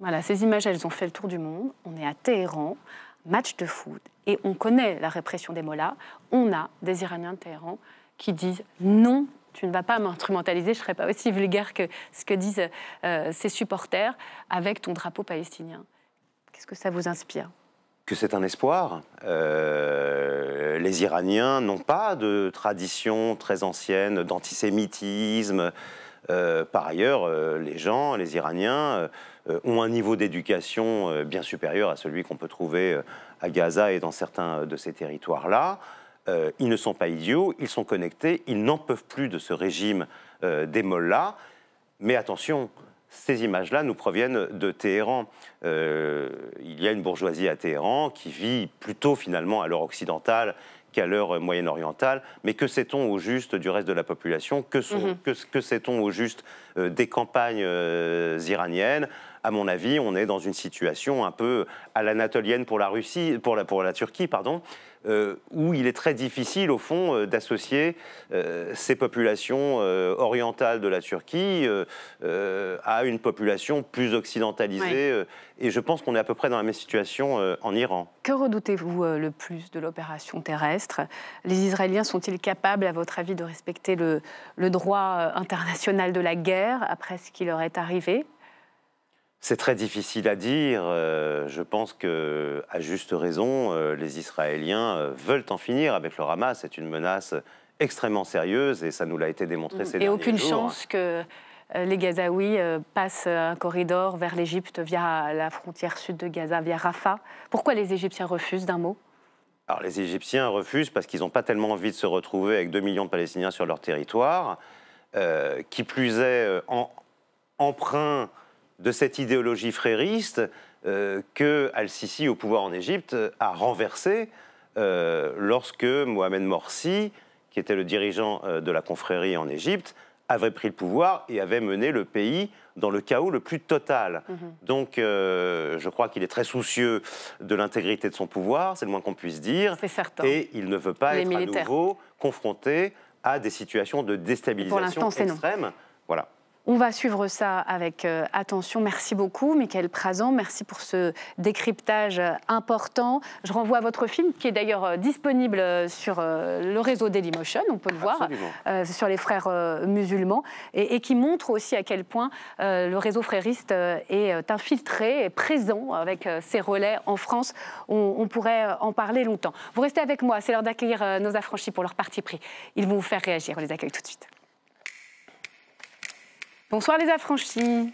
S1: Voilà, ces images, elles ont fait le tour du monde. On est à Téhéran, match de foot, et on connaît la répression des Mollahs, on a des Iraniens de Téhéran qui disent non tu ne vas pas m'instrumentaliser, je ne serai pas aussi vulgaire que ce que disent ses euh, supporters avec ton drapeau palestinien. Qu'est-ce que ça vous inspire
S10: que c'est un espoir. Euh, les Iraniens n'ont pas de tradition très ancienne d'antisémitisme. Euh, par ailleurs, les gens, les Iraniens, euh, ont un niveau d'éducation euh, bien supérieur à celui qu'on peut trouver euh, à Gaza et dans certains de ces territoires-là. ils ne sont pas idiots, ils sont connectés, ils n'en peuvent plus de ce régime des mollahs. Mais attention, ces images-là nous proviennent de Téhéran. il y a une bourgeoisie à Téhéran qui vit plutôt finalement à l'heure occidentale qu'à l'heure moyenne-orientale. Mais que sait-on au juste du reste de la population mm-hmm. Que, que, sait-on au juste des campagnes iraniennes à mon avis, on est dans une situation un peu à l'anatolienne pour la Russie, pour la, pour la Turquie, pardon, euh, où il est très difficile, au fond, euh, d'associer euh, ces populations orientales de la Turquie à une population plus occidentalisée. et je pense qu'on est à peu près dans la même situation en Iran.
S1: Que redoutez-vous le plus de l'opération terrestre Les Israéliens sont-ils capables, à votre avis, de respecter le droit international de la guerre après ce qui leur est arrivé
S10: c'est très difficile à dire. Euh, je pense que, à juste raison, euh, les Israéliens euh, veulent en finir avec le Hamas. C'est une menace extrêmement sérieuse et ça nous l'a été démontré mm. ces derniers jours. Et aucune chance
S1: que les Gazaouis passent un corridor vers l'Égypte via la frontière sud de Gaza, via Rafah. Pourquoi les Égyptiens refusent d'un mot
S10: Alors les Égyptiens refusent parce qu'ils n'ont pas tellement envie de se retrouver avec 2 millions de Palestiniens sur leur territoire. qui plus est, en, emprunt de cette idéologie frériste euh, que Al-Sisi, au pouvoir en Égypte, a renversée euh, lorsque Mohamed Morsi, qui était le dirigeant euh, de la confrérie en Égypte, avait pris le pouvoir et avait mené le pays dans le chaos le plus total. Mhm. Donc, je crois qu'il est très soucieux de l'intégrité de son pouvoir, c'est le moins qu'on puisse dire. C'est certain. Et il ne veut pas être à nouveau confronté à des situations de déstabilisation extrême. Voilà.
S1: On va suivre ça avec euh, attention. Merci beaucoup, Michael Prazan. Merci pour ce décryptage euh, important. Je renvoie à votre film, qui est d'ailleurs euh, disponible sur le réseau Dailymotion, on peut le voir, sur les frères musulmans, et, qui montre aussi à quel point le réseau frériste est infiltré et présent avec ses relais en France. on, pourrait en parler longtemps. Vous restez avec moi, c'est l'heure d'accueillir nos affranchis pour leur parti pris. Ils vont vous faire réagir, on les accueille tout de suite. Bonsoir les affranchis.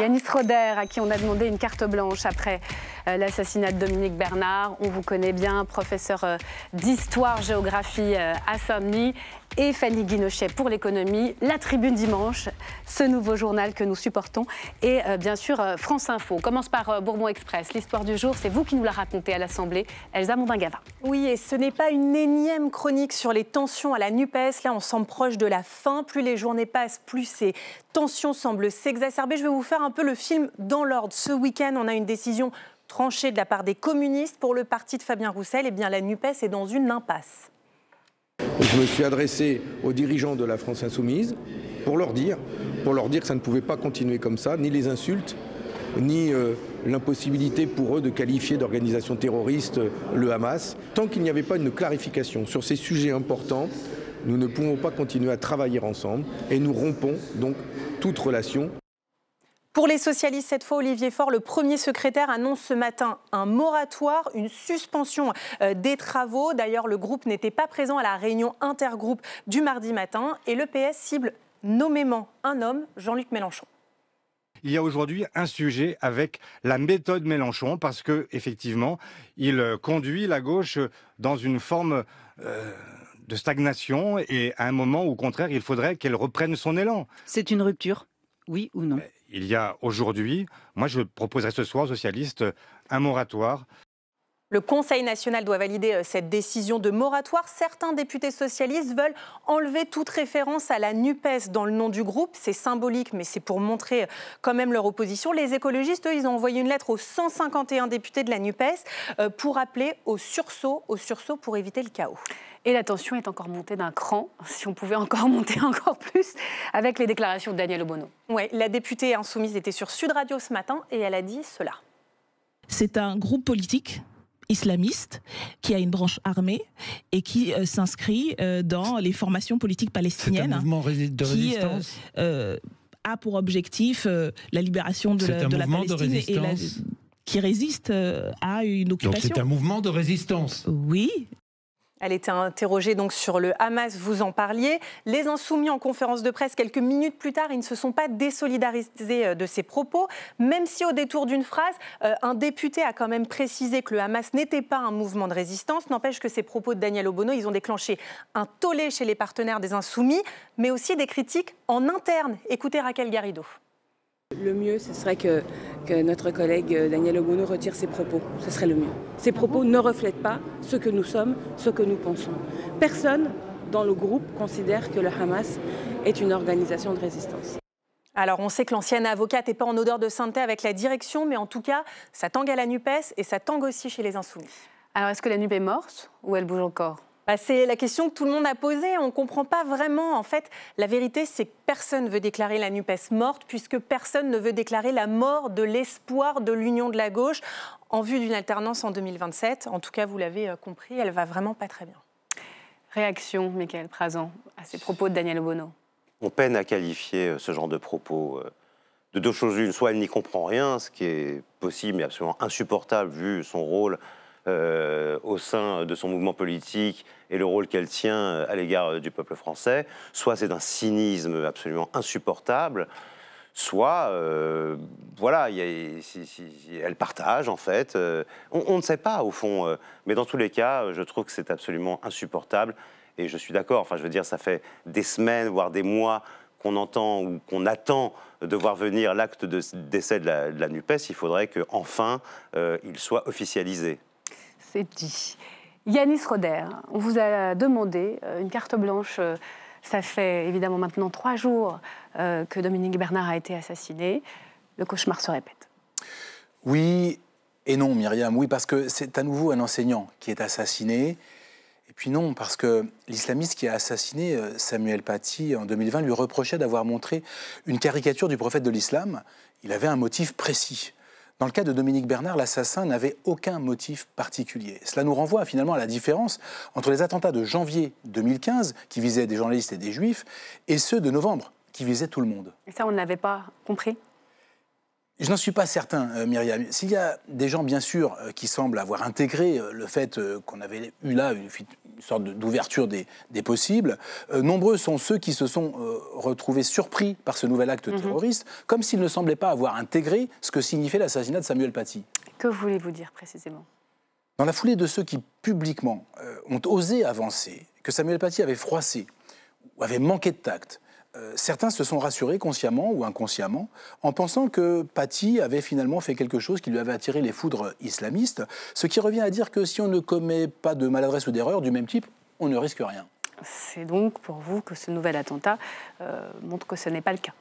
S1: Yannis Roder, à qui on a demandé une carte blanche après euh, l'assassinat de Dominique Bernard. On vous connaît bien, professeur euh, d'histoire-géographie euh, à Somni et Fanny Guinochet pour l'économie, La Tribune dimanche, ce nouveau journal que nous supportons et euh, bien sûr euh, France Info. On commence par euh, Bourbon Express. L'histoire du jour, c'est vous qui nous la racontez
S11: à l'Assemblée, Elsa Mondingava. Oui, et ce n'est pas une énième chronique sur les tensions à la NUPES. Là, on semble proche de la fin. Plus les journées passent, plus ces tensions semblent s'exacerber. Je vais vous faire un peu le film dans l'ordre. Ce week-end, on a une décision tranchée de la part des communistes pour le parti de Fabien Roussel. et eh bien, la NUPES est dans une impasse.
S6: Je me suis adressé aux dirigeants de la France insoumise pour leur dire, pour leur dire que ça ne pouvait pas continuer comme ça, ni les insultes, ni euh, l'impossibilité pour eux de qualifier d'organisation terroriste euh, le Hamas. Tant qu'il n'y avait pas une clarification sur ces sujets importants,
S5: nous ne pouvons pas continuer à travailler ensemble et nous rompons donc toute relation.
S11: Pour les socialistes, cette fois, Olivier Faure, le premier secrétaire, annonce ce matin un moratoire, une suspension euh, des travaux. D'ailleurs, le groupe n'était pas présent à la réunion intergroupe du mardi matin et le PS cible nommément un homme, Jean-Luc Mélenchon
S2: il y a aujourd'hui un sujet avec la méthode Mélenchon parce que effectivement, il euh, conduit la gauche dans une forme euh, de stagnation et à un moment au contraire, il faudrait qu'elle reprenne son élan. C'est une rupture, oui ou non il y a aujourd'hui. Moi, je proposerai ce soir aux socialistes un moratoire
S11: le Conseil national doit valider euh, cette décision de moratoire. Certains députés socialistes veulent enlever toute référence à la NUPES dans le nom du groupe. C'est symbolique, mais c'est pour montrer euh, quand même leur opposition. Les écologistes, eux, ils ont envoyé une lettre aux 151 députés de la NUPES euh, pour appeler au sursaut, au sursaut pour éviter le chaos. Et la tension est encore montée d'un cran, si on pouvait encore monter encore plus, avec les déclarations de Daniel Obono. Oui, la députée insoumise était sur Sud Radio ce matin et elle a dit cela.
S12: C'est un groupe politique islamiste, qui a une branche armée et qui euh, s'inscrit euh, dans les formations politiques palestiniennes. Un mouvement de euh, résistance. Qui, a pour objectif la libération de la, de la Palestine de et qui résiste à une occupation.
S11: c'est un mouvement de résistance. Oui, elle était interrogée donc sur le Hamas, vous en parliez. Les Insoumis, en conférence de presse, quelques minutes plus tard, ils ne se sont pas désolidarisés euh, de ces propos, même si au détour d'une phrase, euh, un député a quand même précisé que le Hamas n'était pas un mouvement de résistance. N'empêche que ces propos de Daniel Obono, ils ont déclenché un tollé chez les partenaires des Insoumis, mais aussi des critiques en interne. Écoutez Raquel Garrido. Le mieux, ce serait que, notre collègue euh, Daniel Obono retire ses propos. Ce serait le mieux. Ses ah propos ne reflètent pas ce que nous sommes, ce que nous pensons. Personne dans le groupe considère que le Hamas est une organisation de résistance. Alors, on sait que l'ancienne avocate n'est pas en odeur de sainteté avec la direction, mais en tout cas, ça tangue à la NUPES et ça tangue aussi chez les Insoumis. Alors, est-ce que la Nupes est morte ou elle bouge encore bah, c'est la question que tout le monde a posée. On ne comprend pas vraiment. En fait, la vérité, c'est que personne ne veut déclarer la NUPES morte, puisque personne ne veut déclarer la mort de l'espoir de l'union de la gauche en vue d'une alternance en 2027. En tout cas, vous l'avez euh, compris, elle va vraiment pas très bien. Réaction, Michael Prazan, à ces propos de Daniel Bono
S10: On peine à qualifier euh, ce genre de propos euh, de deux choses une. Soit elle n'y comprend rien, ce qui est possible mais absolument insupportable vu son rôle euh, au sein de son mouvement politique et le rôle qu'elle tient euh, à l'égard euh, du peuple français, soit c'est d'un cynisme absolument insupportable, soit, voilà, elle partage en fait. on, ne sait pas au fond, mais dans tous les cas, je trouve que c'est absolument insupportable. Et je suis d'accord. Enfin, je veux dire, ça fait des semaines, voire des mois qu'on entend ou qu'on attend de voir venir l'acte de décès de la, de la Nupes. Il faudrait qu'enfin enfin, il soit officialisé
S1: c'est dit. Yanis Roder, on vous a demandé euh, une carte blanche. Euh, ça fait évidemment maintenant trois jours euh, que Dominique Bernard a été assassiné. Le cauchemar se répète.
S14: Oui et non, Myriam. Oui, parce que c'est à nouveau un enseignant qui est assassiné. Et puis non, parce que l'islamiste qui a assassiné Samuel Paty en 2020 lui reprochait d'avoir montré une caricature du prophète de l'islam. Il avait un motif précis. Dans le cas de Dominique Bernard, l'assassin n'avait aucun motif particulier. Cela nous renvoie finalement à la différence entre les attentats de janvier 2015, qui visaient des journalistes et des juifs, et ceux de novembre, qui visaient tout le monde.
S1: Et ça, on ne l'avait pas compris
S14: je n'en suis pas certain, euh, Myriam. S'il y a des gens, bien sûr, euh, qui semblent avoir intégré euh, le fait qu'on avait eu là une, sorte d'ouverture des, possibles, nombreux sont ceux qui se sont retrouvés surpris par ce nouvel acte mhm. terroriste, comme s'ils ne semblaient pas avoir intégré ce que signifiait l'assassinat de Samuel Paty.
S1: Que voulez-vous dire précisément
S14: Dans la foulée de ceux qui, publiquement, ont osé avancer que Samuel Paty avait froissé, ou avait manqué de tact, euh, certains se sont rassurés consciemment ou inconsciemment en pensant que Paty avait finalement fait quelque chose qui lui avait attiré les foudres islamistes, ce qui revient à dire que si on ne commet pas de maladresse ou d'erreur du même type, on ne risque rien.
S1: C'est donc pour vous que ce nouvel attentat euh, montre que ce n'est pas le cas.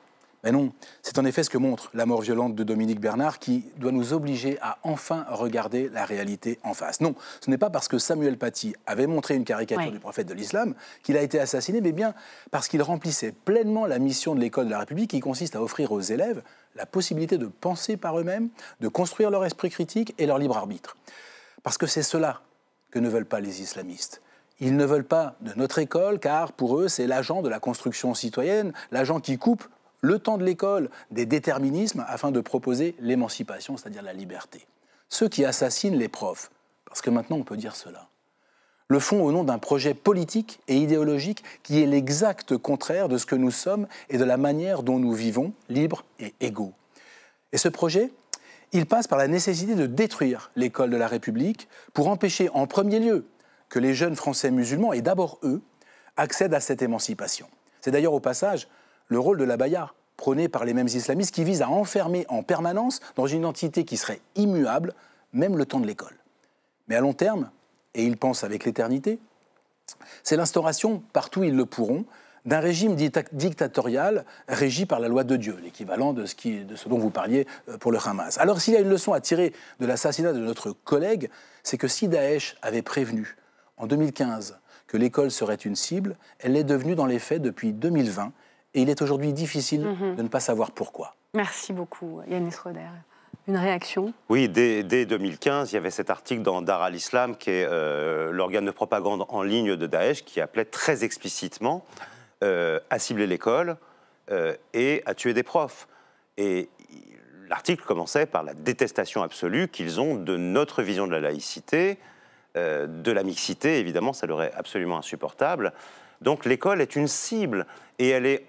S14: Mais non, c'est en effet ce que montre la mort violente de Dominique Bernard qui doit nous obliger à enfin regarder la réalité en face. Non, ce n'est pas parce que Samuel Paty avait montré une caricature du prophète de l'islam qu'il a été assassiné, mais bien parce qu'il remplissait pleinement la mission de l'école de la République qui consiste à offrir aux élèves la possibilité de penser par eux-mêmes, de construire leur esprit critique et leur libre arbitre. Parce que c'est cela que ne veulent pas les islamistes. Ils ne veulent pas de notre école car pour eux c'est l'agent de la construction citoyenne, l'agent qui coupe le temps de l'école, des déterminismes afin de proposer l'émancipation, c'est-à-dire la liberté. Ceux qui assassinent les profs, parce que maintenant on peut dire cela, le font au nom d'un projet politique et idéologique qui est l'exact contraire de ce que nous sommes et de la manière dont nous vivons, libres et égaux. Et ce projet, il passe par la nécessité de détruire l'école de la République pour empêcher en premier lieu que les jeunes Français musulmans, et d'abord eux, accèdent à cette émancipation. C'est d'ailleurs au passage le rôle de la baïa prôné par les mêmes islamistes qui vise à enfermer en permanence dans une entité qui serait immuable, même le temps de l'école. Mais à long terme, et ils pensent avec l'éternité, c'est l'instauration, partout ils le pourront, d'un régime dictatorial régi par la loi de Dieu, l'équivalent de, de, ce dont vous parliez euh, pour le Hamas. Alors s'il y a une leçon à tirer de l'assassinat de notre collègue, c'est que si Daesh avait prévenu en 2015 que l'école serait une cible, elle l'est devenue dans les faits depuis 2020, et il est aujourd'hui difficile mhm. de ne pas savoir pourquoi. Merci
S1: beaucoup, Yannis Roder. Une réaction
S10: Oui, dès, 2015, il y avait cet article dans Dar al-Islam, qui est euh, l'organe de propagande en ligne de Daesh, qui appelait très explicitement euh, à cibler l'école euh, et à tuer des profs. Et l'article commençait par la détestation absolue qu'ils ont de notre vision de la laïcité, de la mixité, évidemment, ça leur est absolument insupportable. Donc l'école est une cible et elle est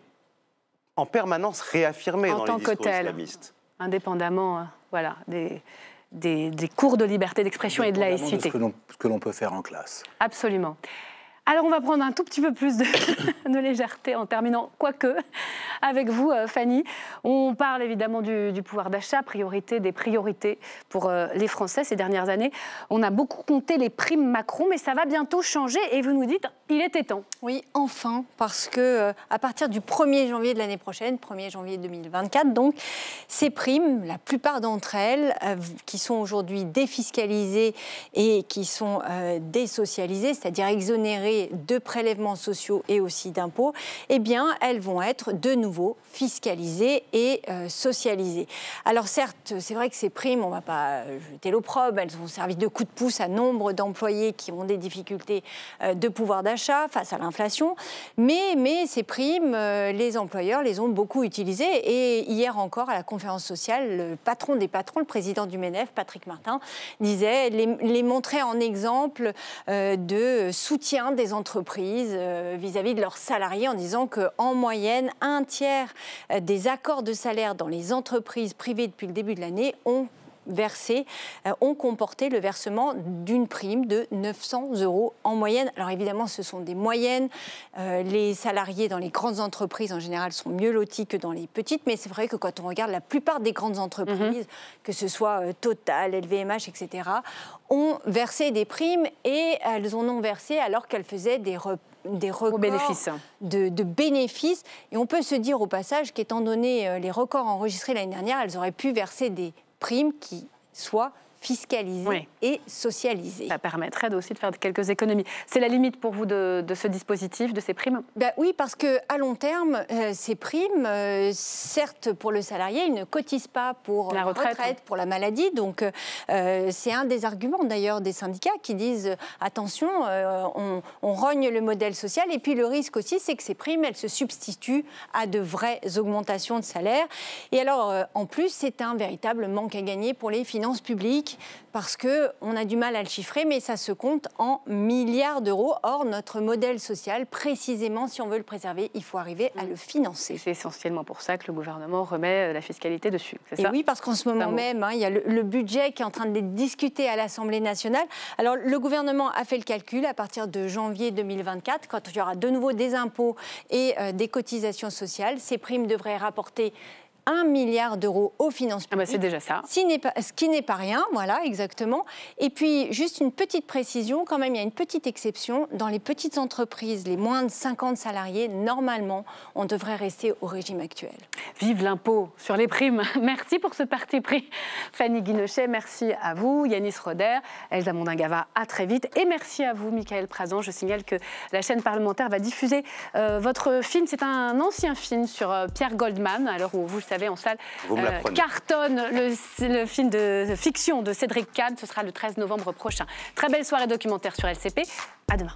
S10: en permanence réaffirmée en dans tant les
S1: Indépendamment, euh, voilà, des, des, des, cours de liberté d'expression et de laïcité.
S14: ce que l'on peut faire en classe.
S1: Absolument. Alors on va prendre un tout petit peu plus de, légèreté en terminant, quoique, avec vous, euh, Fanny. On parle évidemment du, du pouvoir d'achat, priorité des priorités pour euh, les Français ces dernières années. On a beaucoup compté les primes Macron, mais ça va bientôt changer. Et vous nous dites, il était temps. Oui, enfin,
S3: parce que euh, à partir du 1er janvier de l'année prochaine, 1er janvier 2024, donc, ces primes, la plupart d'entre elles, qui sont aujourd'hui défiscalisées et qui sont désocialisées, c'est-à-dire exonérées de prélèvements sociaux et aussi d'impôts, eh bien, elles vont être de nouveau fiscalisées et euh, socialisées. Alors certes, c'est vrai que ces primes, on ne va pas euh, jeter l'opprobre, elles ont servi de coup de pouce à nombre d'employés qui ont des difficultés euh, de pouvoir d'achat face à l'inflation, mais, mais ces primes, les employeurs les ont beaucoup utilisées et hier encore à la conférence sociale, le patron des patrons, le président du MENEF, Patrick Martin, disait les, les montrer en exemple de soutien des entreprises euh, vis-à-vis -vis de leurs salariés en disant qu'en moyenne, un tiers des accords de salaire dans les entreprises privées depuis le début de l'année ont versés euh, ont comporté le versement d'une prime de 900 euros en moyenne. Alors évidemment, ce sont des moyennes. Euh, les salariés dans les grandes entreprises, en général, sont mieux lotis que dans les petites, mais c'est vrai que quand on regarde la plupart des grandes entreprises, mhm. que ce soit euh, Total, LVMH, etc., ont versé des primes et elles en ont versé alors qu'elles faisaient des des records De, de, bénéfices. Et on peut se dire au passage qu'étant donné les records enregistrés l'année dernière,
S1: elles auraient pu verser des prime qui soit fiscalisée et socialisée. Ça permettrait aussi de faire quelques économies. C'est la limite pour vous de, ce dispositif, de ces primes ben
S3: Oui, parce que à long terme, euh, ces primes, euh, certes pour le salarié, il ne cotise pas pour la retraite, pour la maladie. Donc euh, c'est un des arguments d'ailleurs des syndicats qui disent attention, on, on rogne le modèle social. Et puis le risque aussi, c'est que ces primes, elles se substituent à de vraies augmentations de salaire. Et alors, en plus, c'est un véritable manque à gagner pour les finances publiques parce qu'on a du mal à le chiffrer, mais ça se compte en milliards d'euros. Or, notre modèle social, précisément, si on veut
S1: le préserver, il faut arriver à le financer. C'est essentiellement pour ça que le gouvernement remet euh, la fiscalité dessus, c'est Oui, parce qu'en ce moment même,
S3: hein, il y a le, budget qui est en train d'être discuté à l'Assemblée nationale. Alors, le gouvernement a fait le calcul à partir de janvier 2024, quand il y aura de nouveau des impôts et euh, des cotisations sociales. Ces primes devraient rapporter 1 milliard d'euros aux finances
S1: publiques. Ah bah c'est déjà ça.
S3: Ce qui n'est pas, rien, voilà, exactement. Et puis, juste une petite précision, quand même, il y a une petite exception. Dans les petites entreprises, les moins de 50 salariés, normalement, on devrait rester au régime actuel.
S1: Vive l'impôt sur les primes. Merci pour ce parti pris. Fanny Guinochet, merci à vous. Yanis Roder, Elsa Mondingava, à très vite. Et merci à vous, Michael Prasant, Je signale que la chaîne parlementaire va diffuser euh, votre film. C'est un ancien film sur euh, Pierre Goldman, alors où vous le savez savez, en salle, euh, cartonne le, film de, fiction de Cédric Kahn. Ce sera le 13 novembre prochain. Très belle soirée documentaire sur LCP. À demain.